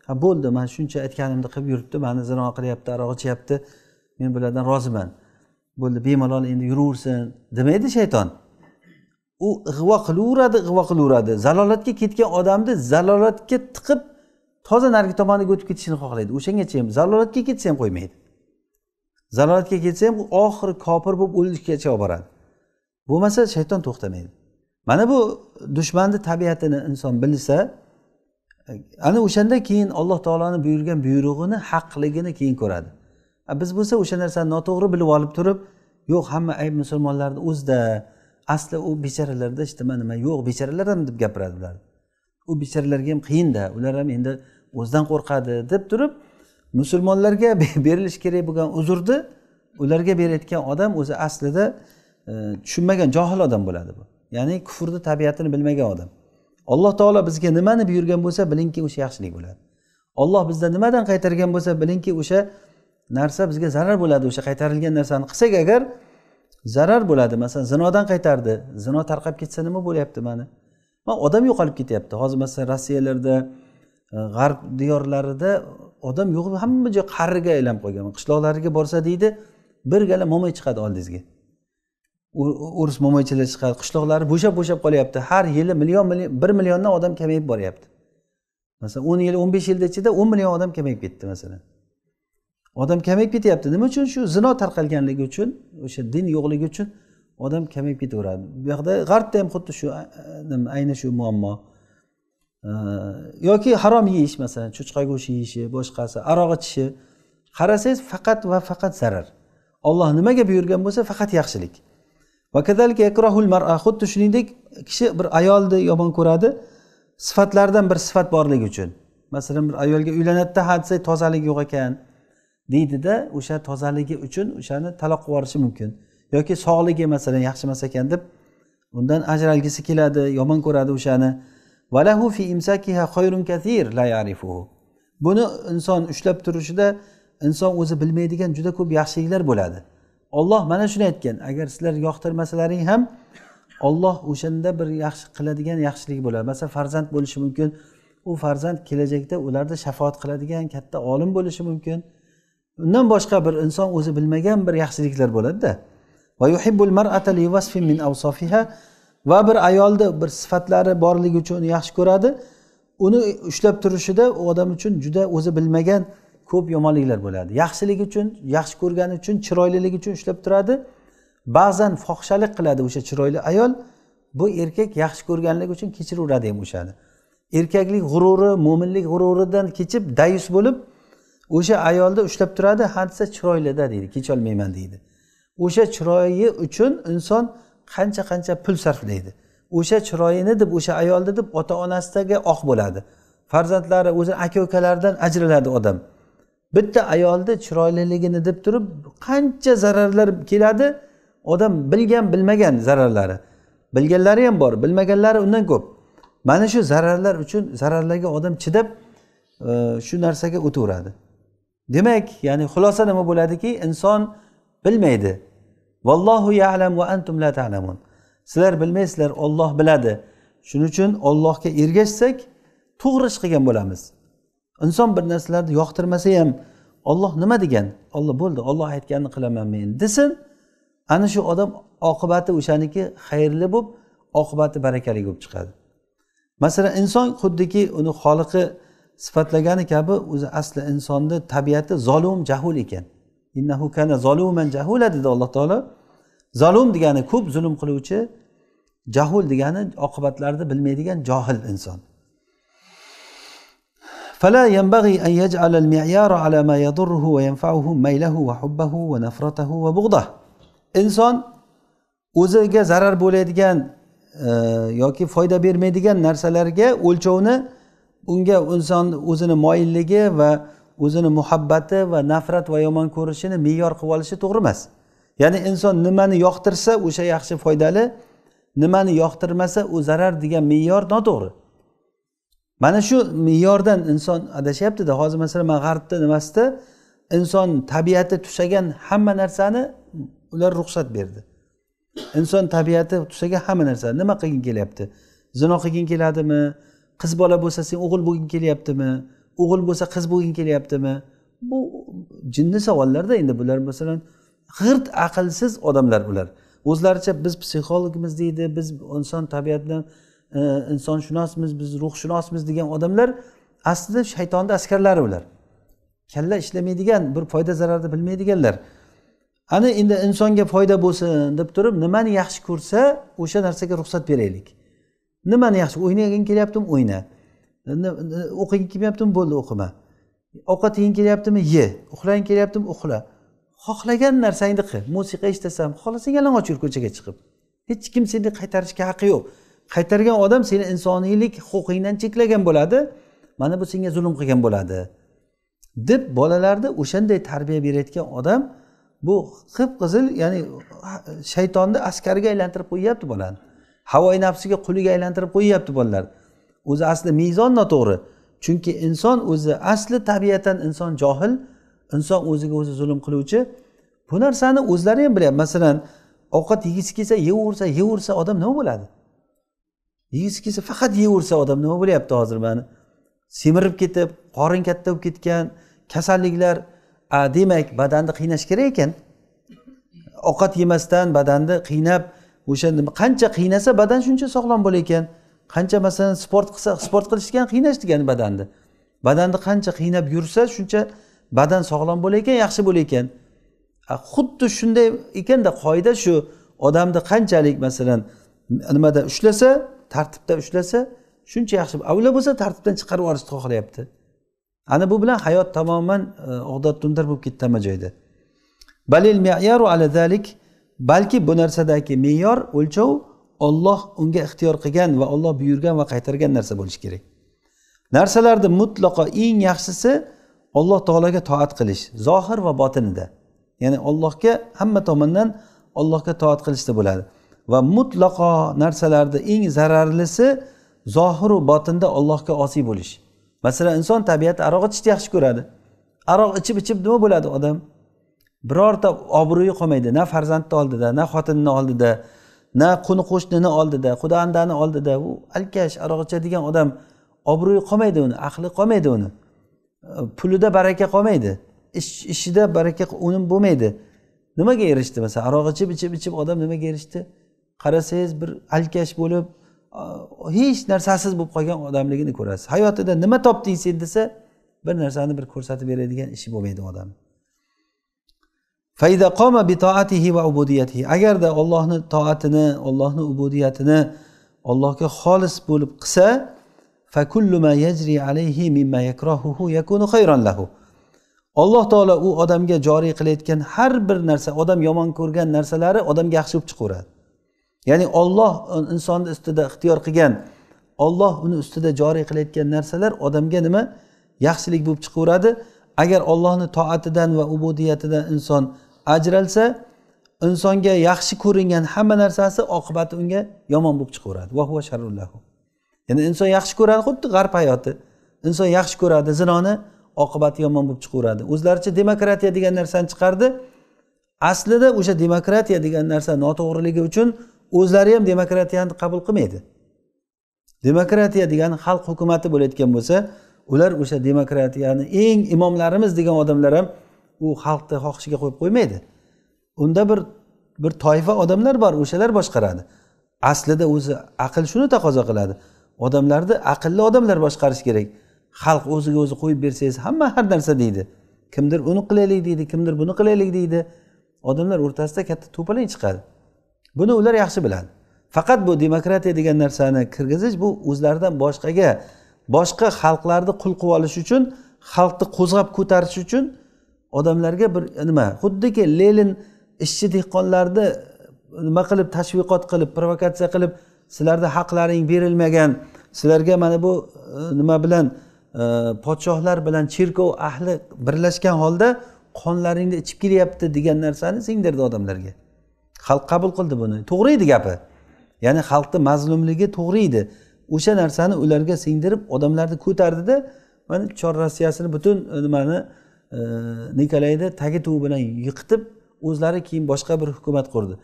ha bo'ldi man shuncha aytganimni qilib yuribdi mani zino qilyapti aroq ichyapti men bulardan roziman bo'ldi bemalol endi yuraversin demaydi shayton u ig'vo qilaveradi ig'vo qilaveradi zalolatga ketgan odamni zalolatga tiqib toza narigi tomoniga o'tib ketishini xohlaydi o'shangacha ham zalolatga ketsa ham qo'ymaydi zalolatga ketsa ham oxiri kofir bo'lib o'lishgacha olib boradi bo'lmasa shayton to'xtamaydi mana bu dushmanni tabiatini inson bilsa ana o'shanda keyin alloh taoloni buyurgan buyrug'ini haqligini keyin ko'radi biz bo'lsa o'sha narsani noto'g'ri bilib olib turib yo'q hamma ayb musulmonlarni o'zida asli u bechoralarda hech nima nima yo'q bechoralar ham deb gapiradi ular u bechoralarga ham qiyinda ular ham endi o'zidan qo'rqadi deb turib musulmonlarga [LAUGHS] berilishi kerak bo'lgan uzrni ularga berayotgan odam o'zi aslida e, tushunmagan johil odam bo'ladi bu ya'ni kufrni tabiatini bilmagan odam alloh taolo bizga nimani buyurgan bo'lsa bilingki o'sha yaxshilik bo'ladi olloh bizdan nimadan qaytargan bo'lsa bilingki o'sha narsa bizga zarar bo'ladi o'sha qaytarilgan narsani qilsak agar zarar bo'ladi masalan zinodan qaytardi zino tarqab ketsa nima bo'lyapti mana man odam yo'qolib ketyapti hozir masalan rossiyalarda e, g'arb diyorlarida odam yo'q hamma joy qariga aylanib qolgan qishloqlariga borsa deydi bir gala mo'may chiqadi oldingizga o'ris mo'maychilar chiqadi qishloqlari bo'shab bo'shab qolyapti har yili million million bir milliondan odam kamayib boryapti masalan o'n yil o'n besh yilni ichida o'n million odam kamayib ketdi masalan odam kamayib ketyapti nima uchun shu zino tarqalganligi uchun o'sha din yo'qligi uchun odam kamayib ketaveradi bu yoqda g'arbda ham xuddi shu ayni shu muammo yoki harom yeyish masalan cho'chqa go'shti yeyishi boshqasi aroq ichishi qarasangiz faqat va faqat zarar olloh nimaga buyurgan bo'lsa faqat yaxshilik xuddi shuningdek kishi bir ayolni yomon ko'radi sifatlaridan bir sifat borligi uchun masalan bir ayolga uylanadida desak tozaligi yo'q ekan deydida o'sha tozaligi uchun o'shani taloq qilib yuborishi mumkin yoki sog'ligi masalan yaxshi emas ekan deb undan ajralgisi keladi yomon ko'radi o'shani valahu fi imsakiha khayrun la yarifuhu buni inson ushlab turishida inson o'zi bilmaydigan juda ko'p yaxshiliklar bo'ladi olloh mana shuni aytgan agar sizlar yoqtirmasalaring ham olloh o'shanda bir yaxshi qiladigan yaxshilik bo'ladi masalan farzand bo'lishi mumkin u farzand kelajakda ularni shafoat qiladigan katta olim bo'lishi mumkin undan boshqa bir inson o'zi bilmagan bir yaxshiliklar bo'ladida va bir ayolni bir sifatlari borligi uchun yaxshi ko'radi uni ushlab turishida u odam uchun juda o'zi bilmagan ko'p yomonliklar bo'ladi yaxshilik uchun yaxshi ko'rgani uchun chiroyliligi uchun ushlab turadi ba'zan fohishalik qiladi o'sha chiroyli ayol bu erkak yaxshi ko'rganligi uchun kechiraveradi ham o'shani erkaklik g'ururi mo'minlik g'ururidan kechib dayus bo'lib o'sha ayolda ushlab turadi desa chiroylida deydi kecholmayman deydi o'sha chiroyi uchun inson qancha qancha pul sarflaydi o'sha chiroyini deb o'sha ayolni deb ota onasidagi oq bo'ladi farzandlari o'zini aka ukalaridan ajraladi odam bitta ayolni chiroyliligini deb turib qancha zararlar keladi odam bilgan bilmagan zararlari bilganlari ham bor bilmaganlari undan ko'p mana shu zararlar uchun zararlarga odam chidab e, shu narsaga o'taveradi demak ya'ni xulosa nima bo'ladiki inson bilmaydi vallohu yalam va antum la ta'lamun sizlar bilmaysizlar olloh biladi shuning uchun ollohga ergashsak to'g'ri ish qilgan bo'lamiz inson bir narsalarni yoqtirmasa ham olloh nima degan olloh bo'ldi olloh aytganini qilaman men desin ana shu odam oqibati o'shaniki xayrli bo'lib oqibati barakali bo'lib chiqadi masalan inson xuddiki uni xoliqi sifatlagani kabi o'zi asli insonni tabiati zolum jahul ekan innahu kana zoluman jahula dedi alloh taolo zolum degani ko'p zulm qiluvchi jahul degani oqibatlarni bilmaydigan johil inson فلا ينبغي أن يجعل المعيار على ما يضره وينفعه ميله وحبه ونفرته وبغضه إنسان o'ziga zarar bo'ladigan e, yoki foyda bermaydigan narsalarga o'lchovni unga insonni o'zini moyilligi va o'zini muhabbati va nafrat va yomon ko'rishini me'yor qilib olishi to'g'ri emas ya'ni inson nimani yoqtirsa o'sha yaxshi foydali nimani yoqtirmasa u zarar degan me'yor noto'g'ri mana shu me'yordan inson adashyaptida hozir masalan man g'arbda nimasida inson tabiati tusagan hamma narsani ular ruxsat berdi inson tabiati tusagan hamma narsa nima qilgin kelyapti zino qilgin keladimi qiz bola bo'lsa sen o'g'il bo'lging kelyaptimi o'g'il bo'lsa qiz bo'lging kelyaptimi bu jinni savollarda endi bular masalan g'irt aqlsiz odamlar ular o'zlaricha biz psixologmiz deydi biz inson tabiat bilan e, insonshunosmiz biz ruhshunosmiz degan odamlar aslida shaytonni askarlari ular kalla ishlamaydigan bir foyda zararni bilmaydiganlar ana endi insonga foyda bo'lsin deb turib nimani yaxshi ko'rsa o'sha narsaga ruxsat beraylik nimani yaxshi o'ynagin kelyaptimi o'yna o'qigin kelmayaptimi bo'ldi o'qima ovqat yeging kelyaptimi ye uxlagin kelyaptimi uxla xohlagan narsangni qil musiqa eshitasan xohlasang yalang'och yur ko'chaga chiqib hech kim seni qaytarishga haqqi yo'q qaytargan odam seni insoniylik huquqingdan cheklagan bo'ladi mana bu senga zulm qilgan bo'ladi deb bolalarni o'shanday tarbiya berayotgan odam bu qip qizil ya'ni shaytonni askariga aylantirib qo'yyapti bolani havoyi nafsiga quliga aylantirib qo'yyapti bolalar o'zi asli mezon noto'g'ri chunki inson o'zi asli tabiatan inson johil inson o'ziga o'zi zulm qiluvchi bu narsani o'zlari ham bilyapti masalan ovqat yegisi kelsa yeyaversa yeyaversa odam nima bo'ladi yegisi kelsa faqat yeyaversa odam nima bo'lyapti hozir mana semirib ketib qorin katta bo'lib ketgan kasalliklar demak badanni qiynash kerak ekan ovqat yemasdan badanni qiynab o'sha nima qancha qiynasa badan shuncha sog'lom bo'lar ekan qancha masalan sport qilsa sport qilish degani qiynash degani badanni badanni qancha qiynab yursa shuncha badan sog'lom bo'lar ekan yaxshi bo'lar ekan xuddi shunday ekanda qoida shu odamni qanchalik masalan nimada ushlasa tartibda ushlasa shuncha yaxshi avla bo'lsa tartibdan chiqarib yuborishni xohlayapti ana bu bilan hayot tamoman e, og'dat tundir bo'lib ketdi hamma joyda balil miyaru ala zalik balki bu narsadagi me'yor o'lchov olloh unga ixtiyor qilgan va olloh buyurgan va qaytargan narsa bo'lishi kerak narsalarni mutlaqo eng yaxshisi alloh taologa toat qilish zohir va botinida ya'ni ollohga hamma tomondan ollohga toat qilishda bo'ladi va mutlaqo narsalarni eng zararlisi zohiru botinda ollohga osiy bo'lish masalan inson tabiati aroq ichishni yaxshi ko'radi aroq ichib ichib nima bo'ladi odam birorta obro'yi qolmaydi na farzandni oldida na xotinni oldida na qo'ni qo'shnini oldida andani oldida u alkash aroq ichadigan odam obro'yi qolmaydi uni aqli qolmaydi uni pulida baraka qolmaydi ish ishida baraka unum bo'lmaydi nimaga erishdi masalan aroq ichib ichib ichib odam nimaga erishdi qarasangiz bir alkash bo'lib hech narsasiz bo'lib qolgan odamligini ko'rasiz hayotida nima topding sen desa bir narsani bir ko'rsatib beradigan ishi bo'lmaydi odamni qoma va ubudiyatihi agarda ollohni toatini ollohni ubudiyatini ollohga xolis bo'lib qilsa alloh taolo u odamga joriy qilayotgan har bir narsa odam yomon ko'rgan narsalari odamga yaxshi bo'lib chiqaveradi ya'ni olloh insonni ustida ixtiyor qilgan olloh uni ustida joriy qilayotgan narsalar odamga nima yaxshilik bo'lib chiqaveradi agar ollohni toatidan va ubudiyatidan inson ajralsa insonga yaxshi ko'ringan hamma narsasi oqibati unga yomon bo'lib chiqaveradi vahuva ya'ni inson yaxshi ko'radi xuddi g'arb hayoti inson yaxshi ko'radi zinoni oqibati yomon bo'lib chiqaveradi o'zlaricha demokratiya degan narsani chiqardi aslida o'sha demokratiya degan narsa noto'g'riligi uchun o'zlari ham demokratiyani qabul qilmaydi demokratiya degani xalq hukumati bo'layotgan bo'lsa ular o'sha demokratiyani eng imomlarimiz degan odamlar ham u xalqni xohishiga qo'yib qo'ymaydi unda bir bir toifa odamlar bor o'shalar boshqaradi aslida o'zi aql shuni taqozo qiladi odamlarni aqlli odamlar boshqarishi kerak xalq o'ziga o'zi qo'yib bersangiz hamma har narsa deydi kimdir uni qilaylik deydi kimdir buni qilaylik deydi odamlar o'rtasida katta to'palang chiqadi buni ular yaxshi biladi faqat bu demokratiya degan narsani kirgizish bu o'zlaridan boshqaga boshqa xalqlarni qul qilib olish uchun xalqni qo'zg'ab ko'tarish uchun odamlarga bir e, nima xuddiki lenin ishchi dehqonlarni e, nima qilib tashviqot qilib provokatsiya qilib sizlarni haqlaring berilmagan sizlarga mana bu e, nima bilan podshohlar bilan cherkov ahli birlashgan holda qonlaringni ichib kelyapti degan narsani singdirdi odamlarga xalq qabul qildi buni to'g'ri edi gapi ya'ni xalqni mazlumligi to'g'ri edi o'sha narsani ularga singdirib odamlarni ko'tardida mana chor rossiyasini butun nimani nikolayni tagi tuvi bilan yiqitib o'zlari keyin boshqa bir hukumat qurdi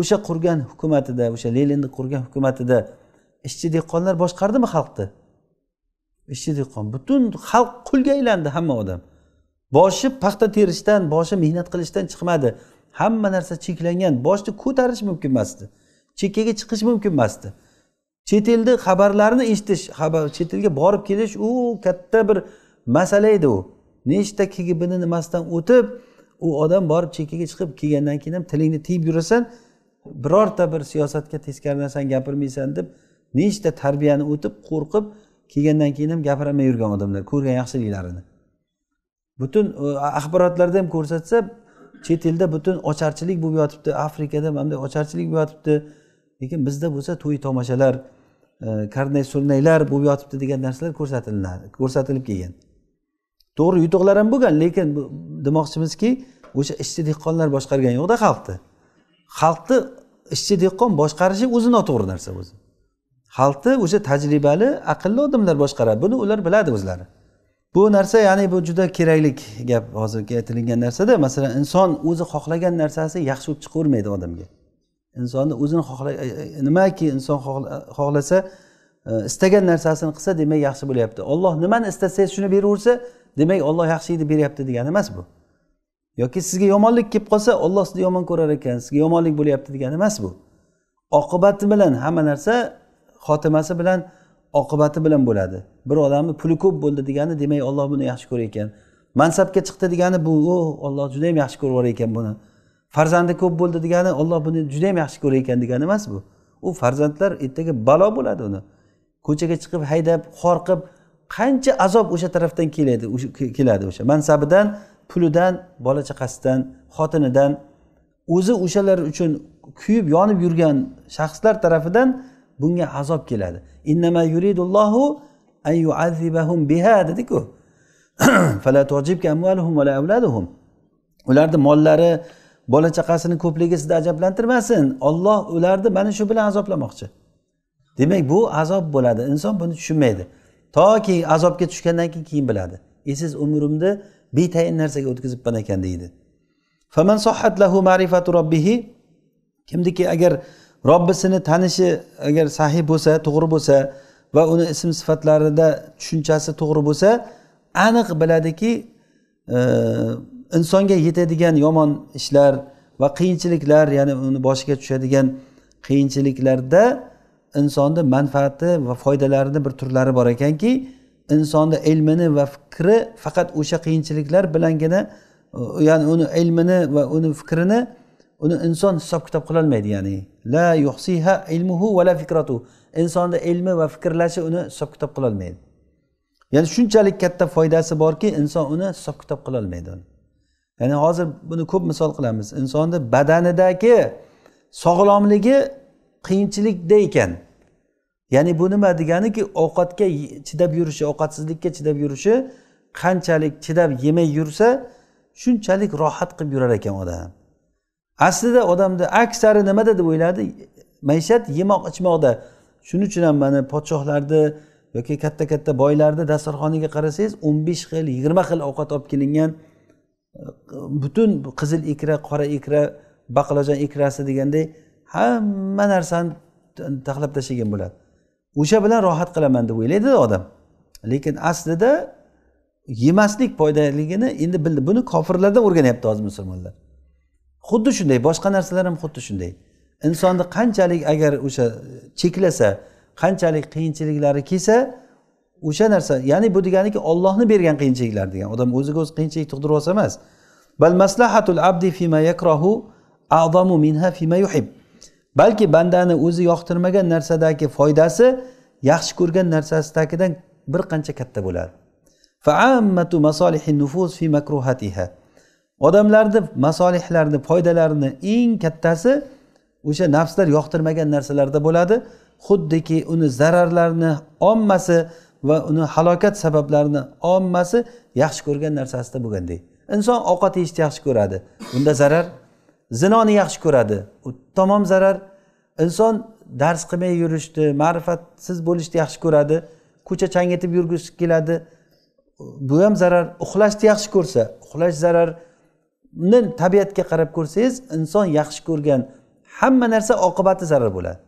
o'sha qurgan hukumatida o'sha leninni qurgan hukumatida ishchi dehqonlar boshqardimi xalqni ishchi dehqon butun xalq qulga aylandi hamma odam boshi paxta terishdan boshi mehnat qilishdan chiqmadi hamma narsa cheklangan boshni ko'tarish mumkin emasdi chekkaga chiqish mumkin emasdi chet elni xabarlarini eshitish chet elga borib kelish u katta bir masala edi u nechta kgbni nimasidan o'tib u odam borib chekkaga chiqib kelgandan keyin ham tilingni tiyib yurasan birorta bir siyosatga teskari narsani gapirmaysan deb nechta tarbiyani o'tib qo'rqib kelgandan keyin ham gapirolmay yurgan odamlar ko'rgan yaxshiliklarini butun e, axborotlarda ham ko'rsatsa chet elda butun ocharchilik bo'lib yotibdi afrikada mana bunday ocharchilik bo'lib yotibdi lekin bizda bo'lsa to'y tomoshalar karnay e, surnaylar bo'lib yotibdi degan narsalar ko'rsatiladi ko'rsatilib kelgan to'g'ri yutuqlar ham bo'lgan lekin demoqchimizki o'sha ishchi dehqonlar boshqargan yo'qda xalqni xalqni ishchi dehqon boshqarishi o'zi noto'g'ri narsa o'zi xalqni o'sha tajribali aqlli odamlar boshqaradi buni ular biladi o'zlari bu narsa ya'ni bu juda kerakli gap hozirgi aytilingan narsada masalan inson o'zi xohlagan narsasi yaxshi bo'lib chiqavermaydi odamga insonni o'zini xohlagan e, e, e, nimaki inson xohlasa istagan narsasini qilsa demak yaxshi bo'lyapti olloh nimani istasangiz shuni beraversa demak olloh yaxshi beryapti degani emas bu yoki sizga yomonlik kelib qolsa olloh sizni yomon ko'rar ekan sizga yomonlik bo'lyapti degani emas bu oqibati bilan hamma narsa xotimasi bilan oqibati bilan bo'ladi bir odamni puli ko'p bo'ldi degani demak olloh buni yaxshi ko'rar ekan mansabga chiqdi degani bu o oh, olloh judayam yaxshi ko'rib ekan buni farzandi ko'p bo'ldi degani olloh buni judayam yaxshi ko'rar ekan degani emas bu u farzandlar ertaga balo bo'ladi uni ko'chaga chiqib haydab xor qilib qancha azob o'sha tarafdan keladi keladi o'sha mansabidan pulidan bola chaqasidan xotinidan o'zi o'shalar uchun kuyib yonib yurgan shaxslar tarafidan bunga azob keladi innama yuridullohu an yuazibahum biha dediku [CLEARS THROAT] ularni mollari bola chaqasini ko'pligi sizni ajablantirmasin olloh ularni mana shu bilan azoblamoqchi demak bu azob bo'ladi inson buni tushunmaydi toki azobga tushgandan keyin keyin biladi e siz umrimni betayin narsaga o'tkazibman ekan deydi kimniki agar robbisini tanishi agar sahiy bo'lsa to'g'ri bo'lsa va uni ism sifatlarida tushunchasi to'g'ri bo'lsa aniq biladiki e, insonga yetadigan yomon ishlar va qiyinchiliklar ya'ni uni boshiga tushadigan qiyinchiliklarda insonni manfaati va foydalarini bir turlari bor ekanki insonni ilmini va fikri faqat o'sha qiyinchiliklar bilangina ya'ni uni ilmini va uni fikrini uni inson hisob kitob qilolmaydi ya'ni la yuhsiha ilmuhu va la fikratu insonni ilmi va fikrlashi uni hisob kitob qilolmaydi ya'ni shunchalik katta foydasi borki inson uni hisob kitob qilolmaydi ya'ni hozir buni ko'p misol qilamiz insonni badanidagi sog'lomligi qiyinchilikda ekan ya'ni bu nima deganiki ovqatga chidab yurishi ovqatsizlikka chidab yurishi qanchalik chidab yemay yursa shunchalik rohat qilib yurar ekan odam aslida odamni aksari nimada deb o'yladi maishat yemoq ichmoqda shuning uchun ham mana podshohlarni yoki katta katta boylarni dasturxoniga qarasangiz o'n besh xil yigirma xil ovqat olib kelingan e, butun qizil ikra qora ikra baqlajon ikrasi deganday hamma narsani taxlab tashlagan bo'ladi o'sha bilan rohat qilaman deb o'ylaydi odam lekin aslida yemaslik foydaligini endi bildi buni kofirlardan o'rganyapti hozir musulmonlar xuddi shunday boshqa narsalar ham xuddi shunday insonni qanchalik agar o'sha cheklasa qanchalik qiyinchiliklari kelsa o'sha narsa ya'ni bu deganiki ollohni bergan qiyinchiliklar degan odam o'ziga o'zi qiyinchilik tug'dirib olsa emas bal maslahatul abdi fima yakrahu a'zamu minha fima yuhib balki bandani o'zi yoqtirmagan narsadagi foydasi yaxshi ko'rgan narsasidagidan bir qancha katta bo'ladi odamlarni masolihlarni foydalarini eng kattasi o'sha nafslar yoqtirmagan narsalarda bo'ladi xuddiki uni zararlarini ommasi va uni halokat sabablarini ommasi yaxshi ko'rgan narsasida bo'lgandek inson ovqat yeyishni yaxshi ko'radi unda zarar zinoni yaxshi ko'radi u tamom zarar inson dars qilmay yurishni ma'rifatsiz bo'lishni yaxshi ko'radi ko'cha changitib yurgisi keladi bu ham zarar uxlashni yaxshi ko'rsa uxlash zararni tabiatga qarab ko'rsangiz inson yaxshi ko'rgan hamma narsa oqibati zarar bo'ladi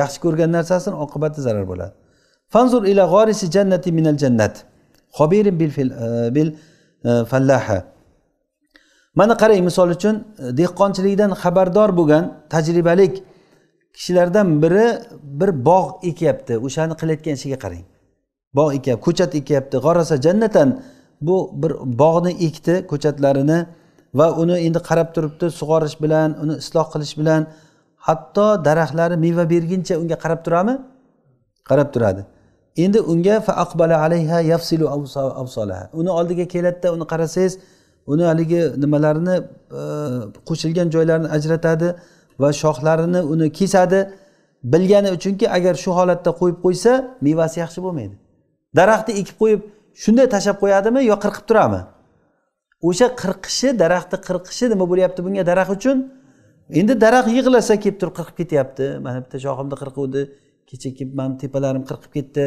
yaxshi ko'rgan narsasini oqibati zarar bo'ladi fanzur ila g'orisi jannati minal jannat xobirin bil e, fallaha mana qarang misol uchun e, dehqonchilikdan xabardor bo'lgan tajribalik kishilardan biri bir bog' ekyapti o'shani qilayotgan ishiga qarang bog' ekyapti ko'chat ekyapti g'orasa jannatan bu bir bog'ni ekdi ko'chatlarini va uni endi qarab turibdi sug'orish bilan uni isloh qilish bilan hatto daraxtlari meva berguncha unga qarab turadimi qarab turadi endi unga uni oldiga keladida uni qarasangiz uni haligi nimalarni e, qo'shilgan joylarini ajratadi va shoxlarini uni kesadi bilgani uchunki agar shu holatda qo'yib qo'ysa mevasi yaxshi bo'lmaydi daraxtni ekib qo'yib shunday tashlab qo'yadimi yo qirqib turadimi o'sha qirqishi daraxtni qirqishi nima bo'lyapti bunga daraxt uchun endi daraxt yig'lasa kelib turib qirqib ketyapti mana bitta shoximni qirquvdi kecha kelib mani tepalarim qirqib ketdi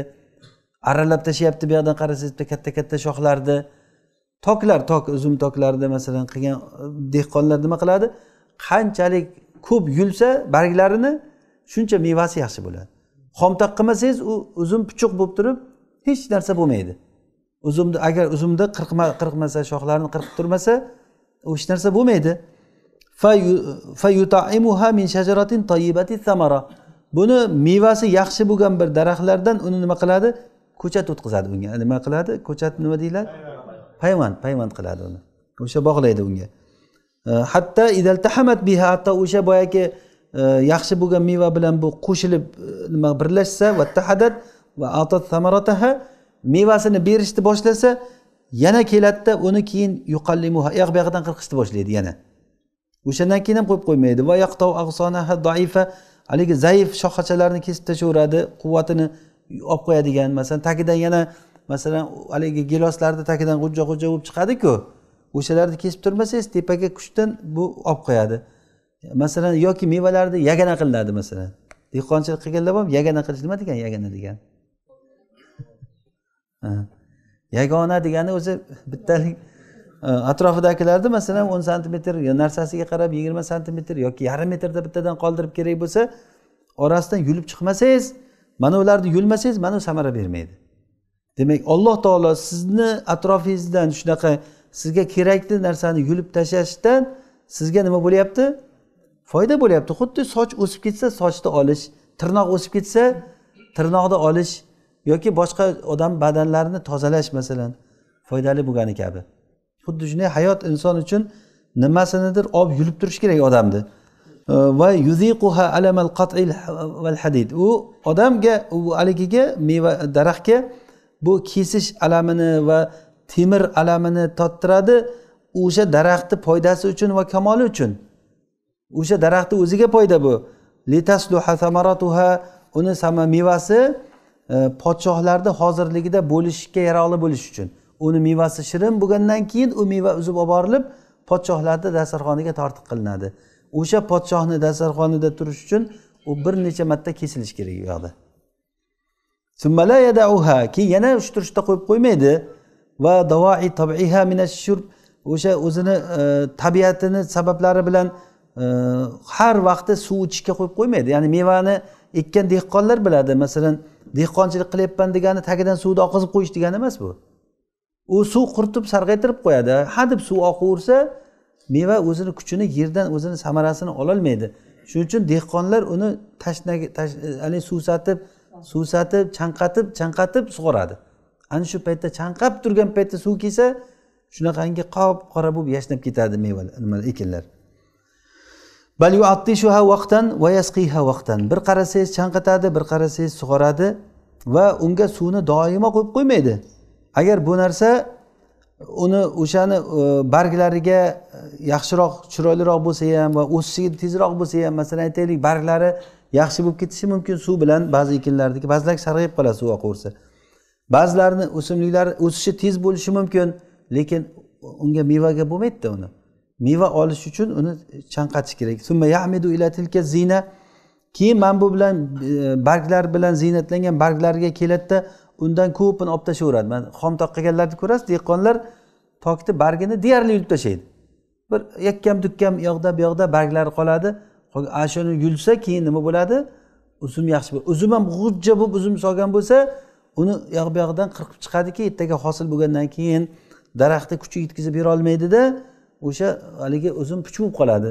arralab tashlayapti bu yoqdan qarasangiz bitta katta katta shoxlarni toklar tok uzum toklarida masalan qilgan e, dehqonlar nima qiladi qanchalik ko'p yulsa barglarini shuncha mevasi yaxshi bo'ladi xomtaq qilmasangiz u uzum puchuq bo'lib turib hech narsa bo'lmaydi uzumni agar uzumni qirqma qirqmasa shoxlarini qirqib turmasa hech narsa bo'lmaydi buni mevasi yaxshi bo'lgan bir daraxtlardan uni nima qiladi ko'chat o'tqizadi unga nima qiladi ko'chat nima deyiladi payvand payvand qiladi uni o'sha bog'laydi unga e, hatto idaltahamat biha hatto o'sha boyagi e, yaxshi bo'lgan meva bilan bu qo'shilib e, nima birlashsa vattahadat va atat samarataha mevasini berishni boshlasa yana keladida uni keyin yuqallimuha uyoq bu yog'idan qirqishni boshlaydi yana o'shandan keyin ham qo'yib qo'ymaydi va yaqtov ag'sonaha doifa haligi zaif shoxachalarni kesib tashlayveradi quvvatini olib qo'yadigan masalan tagidan yana masalan haligi giloslarni tagidan g'ujja g'ujja bo'lib chiqadiku o'shalarni kesib turmasangiz tepaga kuchdan bu olib qo'yadi masalan yoki mevalarni yagona qilinadi masalan dehqonchilik qilganlar ham yagona qilish nima degani yagona degani yagona degani o'zi bittalik e, atrofidagilarni masalan o'n santimetr narsasiga qarab yigirma santimetr yoki yarim metrda bittadan qoldirib kerak bo'lsa orasidan yulib chiqmasangiz mana ularni yulmasangiz mana u samara bermaydi demak alloh taolo sizni atrofingizdan shunaqa sizga kerakli narsani yulib tashlashdan sizga nima bo'lyapti foyda bo'lyapti xuddi soch o'sib ketsa sochni olish tirnoq o'sib ketsa tirnoqni olish yoki boshqa odam badanlarini tozalash masalan foydali bo'lgani kabi xuddi shunday hayot inson uchun nimasinidir olib yulib turish kerak odamni va yuziquha alamal qat'il val hadid u odamga u haligiga meva daraxtga bu kesish alamini va temir alamini tottiradi o'sha daraxtni foydasi uchun va kamoli uchun o'sha daraxtni o'ziga foyda bu uni sama mevasi e, podshohlarni hozirligida bo'lishga yaroqli bo'lishi uchun uni mevasi shirin bo'lgandan keyin u meva uzib olib borilib podshohlarni dasturxoniga tortiq qilinadi o'sha podshohni dasturxonida turish uchun u bir necha marta kesilishi kerak u yoqda keyin yana ushtirishda qo'yib qo'ymaydi va davoi tabiha o'sha o'zini e, tabiatini sabablari bilan e, har vaqti suv ichishga qo'yib qo'ymaydi ya'ni mevani ekkan dehqonlar biladi masalan dehqonchilik qilyapman degani tagidan suvni oqizib qo'yish degani emas bu u suv quritib sarg'aytirib qo'yadi hadeb suv oqaversa meva o'zini kuchini yerdan o'zini samarasini ololmaydi shuning uchun dehqonlar uni tashnagi e, suv satib suvsatib chanqatib chanqatib sug'oradi ana shu paytda chanqab turgan paytda suv kelsa shunaqangi qop qora bo'lib yashnab ketadi mevalar ekinlar bir qarasangiz chanqatadi bir qarasangiz sug'oradi va unga suvni doimo qo'yib qo'ymaydi agar bu narsa uni o'shani e, barglariga e, yaxshiroq chiroyliroq bo'lsa ham va o'sishiga tezroq bo'lsa ham masalan aytaylik barglari yaxshi bo'lib ketishi mumkin suv bilan ba'zi ekinlarniki ba'zilar sarg'ayib qoladi suv oqaversa ba'zilarini o'simliklar o'sishi tez bo'lishi mumkin lekin unga mevaga bo'lmaydida uni meva olish uchun uni chanqatish kerak zina keyin mana bu bilan e, barglar bilan ziynatlangan barglarga keladida undan ko'pini olib tashlayveradi mana xom toq qilganlarni ko'rasiz dehqonlar tokni bargini deyarli yulib tashlaydi bir yakkam dukkam u yoqda bu yoqda barglari qoladi shuni yulsa keyin nima bo'ladi uzum yaxshi bo'ladi uzum ham g'ujja bo'lib uzum solgan bo'lsa uni uyoq yoq bu yog'idan qirqib chiqadiki ertaga hosil bo'lgandan keyin daraxtni kuchi yetkazib berolmaydida o'sha haligi uzum puch bo'lib qoladi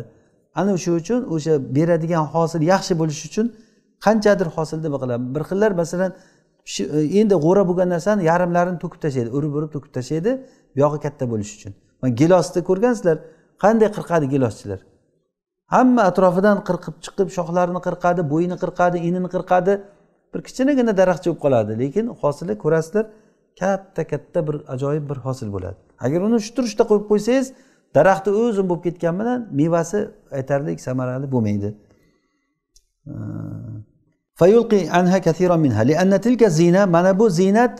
ana o'sha uchun o'sha beradigan hosil yaxshi bo'lishi uchun qanchadir hosilni nima qiladi bir xillar masalan endi g'o'ra bo'lgan narsani yarimlarini to'kib tashlaydi urib urib to'kib tashlaydi buyog'i katta bo'lishi uchun gilosni ko'rgansizlar qanday qirqadi giloschilar hamma atrofidan qirqib chiqib shoxlarini qirqadi bo'yini qirqadi inini qirqadi bir kichkinagina daraxtcha bo'lib qoladi lekin hosili ko'rasizlar katta katta bir ajoyib bir hosil bo'ladi agar uni shu turishda qo'yib qo'ysangiz daraxti o'zi bo'lib ketgani bilan mevasi aytarlik samarali bo'lmaydi mana bu ziynat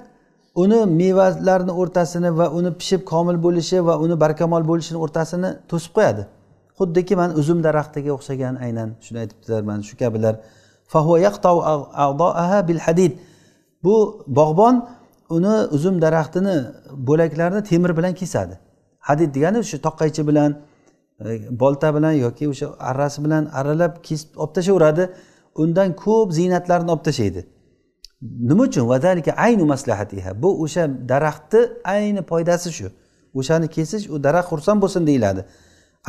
uni mevalarni o'rtasini va uni pishib komil bo'lishi va uni barkamol bo'lishini o'rtasini to'sib qo'yadi xuddiki mana uzum daraxtiga o'xshagan aynan shuni aytibdilar mana shu kabilar bu bog'bon uni uzum daraxtini bo'laklarini temir bilan kesadi hadid degani o'sha toqqaychi bilan e, bolta bilan yoki o'sha arrasi bilan arralab kesib olib tashlayveradi undan ko'p ziynatlarni olib tashlaydi nima uchun aynu maslahatiha bu o'sha daraxtni ayni foydasi shu o'shani kesish u daraxt xursand bo'lsin deyiladi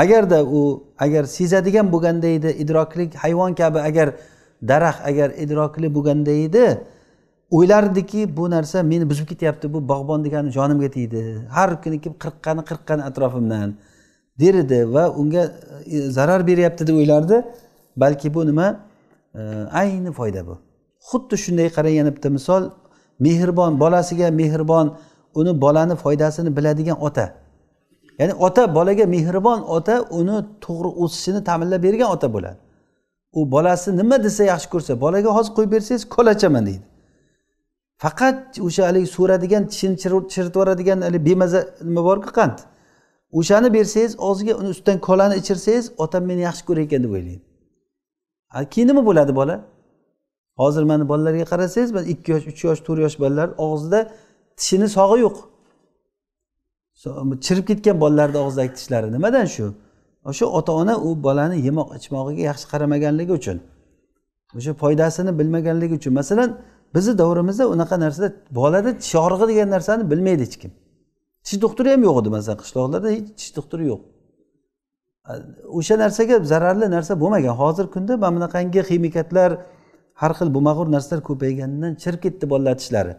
agarda u agar sezadigan bo'lganda edi idrokli hayvon kabi agar daraxt agar idrokli bo'lganda edi o'ylardiki bu narsa meni buzib ketyapti bu bog'bon degani jonimga tegdi har kuni kelib qirqqani qirqqani atrofimdan der edi va unga e, zarar beryapti deb o'ylardi balki bu nima e, ayni foyda bu xuddi shunday qarang yana bitta misol mehribon bolasiga mehribon uni bolani foydasini biladigan ota ya'ni ota bolaga mehribon ota uni to'g'ri o'sishini ta'minlab bergan ota bo'ladi u bolasi nima desa yaxshi ko'rsa bolaga hozir qo'yib bersangiz kol deydi faqat o'sha haligi so'radigan tishini chiritib yuboradigan haligi bemaza nima borku qand o'shani bersangiz og'ziga uni ustidan kolani ichirsangiz otam meni yaxshi ko'rar ekan deb o'ylaydi keyin nima bo'ladi bola hozir mana bolalarga qarasangiz ikki yosh uch yosh to'rt yosh bolalar og'zida tishini sog'i yo'q chirib ketgan bolalarni og'zidagi tishlari nimadan shu o'sha ota ona u bolani yemoq ichmog'iga yaxshi qaramaganligi uchun o'sha foydasini bilmaganligi uchun masalan bizni davrimizda unaqa narsada bolada tish og'rig'i degan narsani bilmaydi hech kim tish doktori ham yo'q edi masalan qishloqlarda hech tish doktori yo'q o'sha narsaga zararli narsa bo'lmagan hozirgi kunda mana bunaqangi ximikatlar har xil bo'lmag'ur narsalar ko'payganidan chirib ketdi bolalar tishlari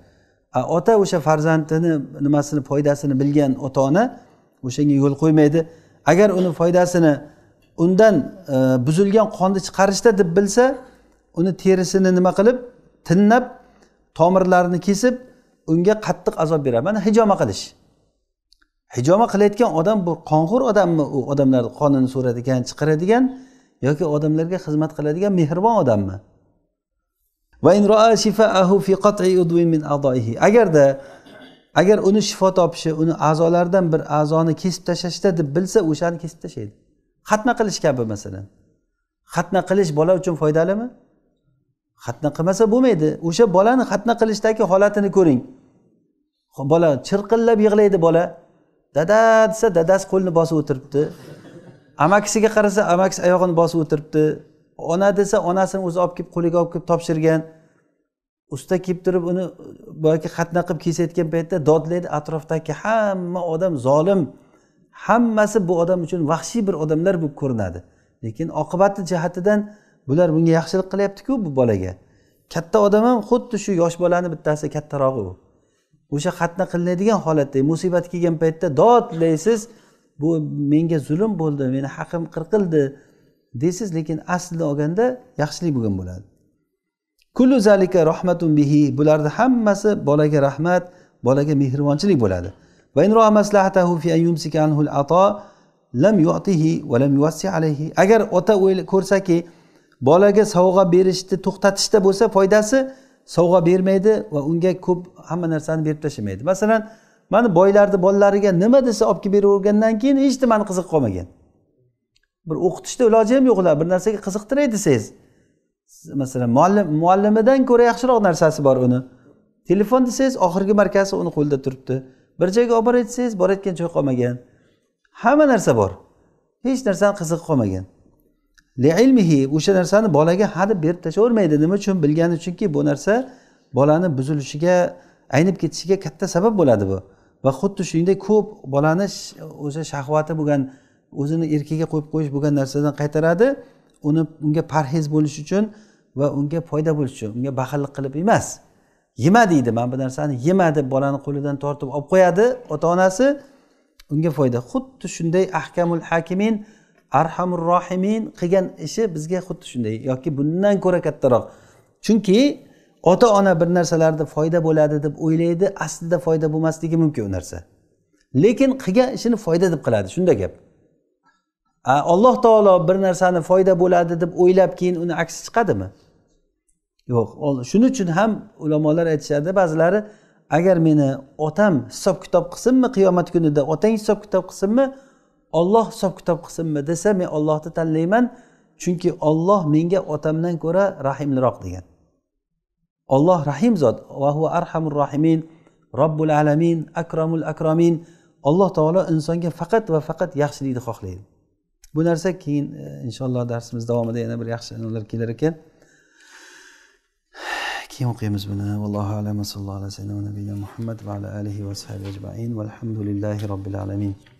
ota o'sha farzandini nimasini foydasini bilgan ota ona o'shanga yo'l qo'ymaydi agar uni foydasini undan e, buzilgan qonni chiqarishda deb bilsa uni terisini nima qilib tinnab tomirlarini kesib unga qattiq azob beradi mana hijoma qilish hijoma qilayotgan odam bu qonxo'r odammi u odamlarni qonini so'radigan chiqaradigan yoki odamlarga xizmat qiladigan mehribon odammi agarda agar uni shifo topishi uni a'zolaridan bir a'zoni kesib tashlashda deb bilsa o'shani kesib tashlaydi xatna qilish kabi masalan xatna qilish bola uchun foydalimi xatna qilmasa bo'lmaydi o'sha bolani xatna qilishdagi holatini ko'ring bola chirqillab yig'laydi bola dada desa dadasi qo'lini bosib o'tiribdi amakisiga qarasa amakisi oyog'ini bosib o'tiribdi ona desa onasini o'zi olib kelib qo'liga olib kelib topshirgan usta kelib turib uni boyagi qatna qilib kesayotgan paytda dodlaydi atrofdagi hamma odam zolim hammasi bu odam uchun vahshiy bir odamlar bo'lib ko'rinadi lekin oqibati jihatidan bular bunga yaxshilik qilyaptiku bu bolaga katta odam ham xuddi shu yosh bolani bittasi kattarog'i u o'sha qatna qilinadigan holatda musibat kelgan paytda dodlaysiz bu menga zulm bo'ldi meni haqim qirqildi deysiz lekin aslida olganda yaxshilik bo'lgan bo'ladi kullu zalika rohmatun bihi bularni hammasi bolaga rahmat bolaga mehribonchilik bo'ladi agar ota ko'rsaki bolaga sovg'a berishni to'xtatishda bo'lsa foydasi sovg'a bermaydi va unga ko'p hamma narsani berib tashlamaydi masalan mana boylarni bolalariga nima desa olib kelib beravergandan keyin hech nimani qiziqib qolmagan bir o'qitishni iloji ham yo'qlar bir narsaga qiziqtiray desangiz masalan muallim muallimidan ko'ra yaxshiroq narsasi bor uni telefon desangiz oxirgi markasi uni qo'lida turibdi bir joyga olib desangiz borayotgan joy qolmagan hamma narsa bor hech narsani qizig'i qolmagan ilmihi o'sha narsani bolaga hadeb berib tashlayvermaydi nima uchun bilgani uchunki bu narsa bolani buzilishiga aynib ketishiga katta sabab bo'ladi bu va xuddi shuningdek ko'p bolani o'sha shahvati bo'lgan o'zini erkiga qo'yib qo'yish bo'lgan narsadan qaytaradi uni unga parhez bo'lish uchun va unga foyda bo'lish uchun unga baxillik qilib emas yema deydi mana bu narsani yema deb bolani qo'lidan tortib olib qo'yadi ota onasi unga foyda xuddi shunday ahkamul hakimin arhamur rohimin qilgan ishi bizga xuddi shunday yoki bundan ko'ra kattaroq chunki ota ona bir narsalarda foyda bo'ladi deb o'ylaydi aslida foyda bo'lmasligi mumkin u narsa lekin qilgan ishini foyda deb qiladi shunda gap alloh taolo bir narsani foyda bo'ladi deb o'ylab keyin uni aksi chiqadimi yo'q shuning uchun ham ulamolar aytishadi ba'zilari agar meni otam hisob kitob qilsinmi qiyomat kunida otang hisob kitob qilsinmi olloh hisob kitob qilsinmi desa men ollohni tanlayman chunki olloh menga otamdan ko'ra rahimliroq degan olloh rahim zot vahu arhamur rohimin robbul alamin akramul akromin alloh taolo insonga faqat va faqat yaxshilikni xohlaydi bu narsa keyin e, inshaalloh darsimiz davomida yana bir yaxshi nimalar kelar ekan keyin o'qiymiz buni allohu alam alayhi muhammad va ala alihi va sahbihi ajmain valhamdulillahi robbil alamin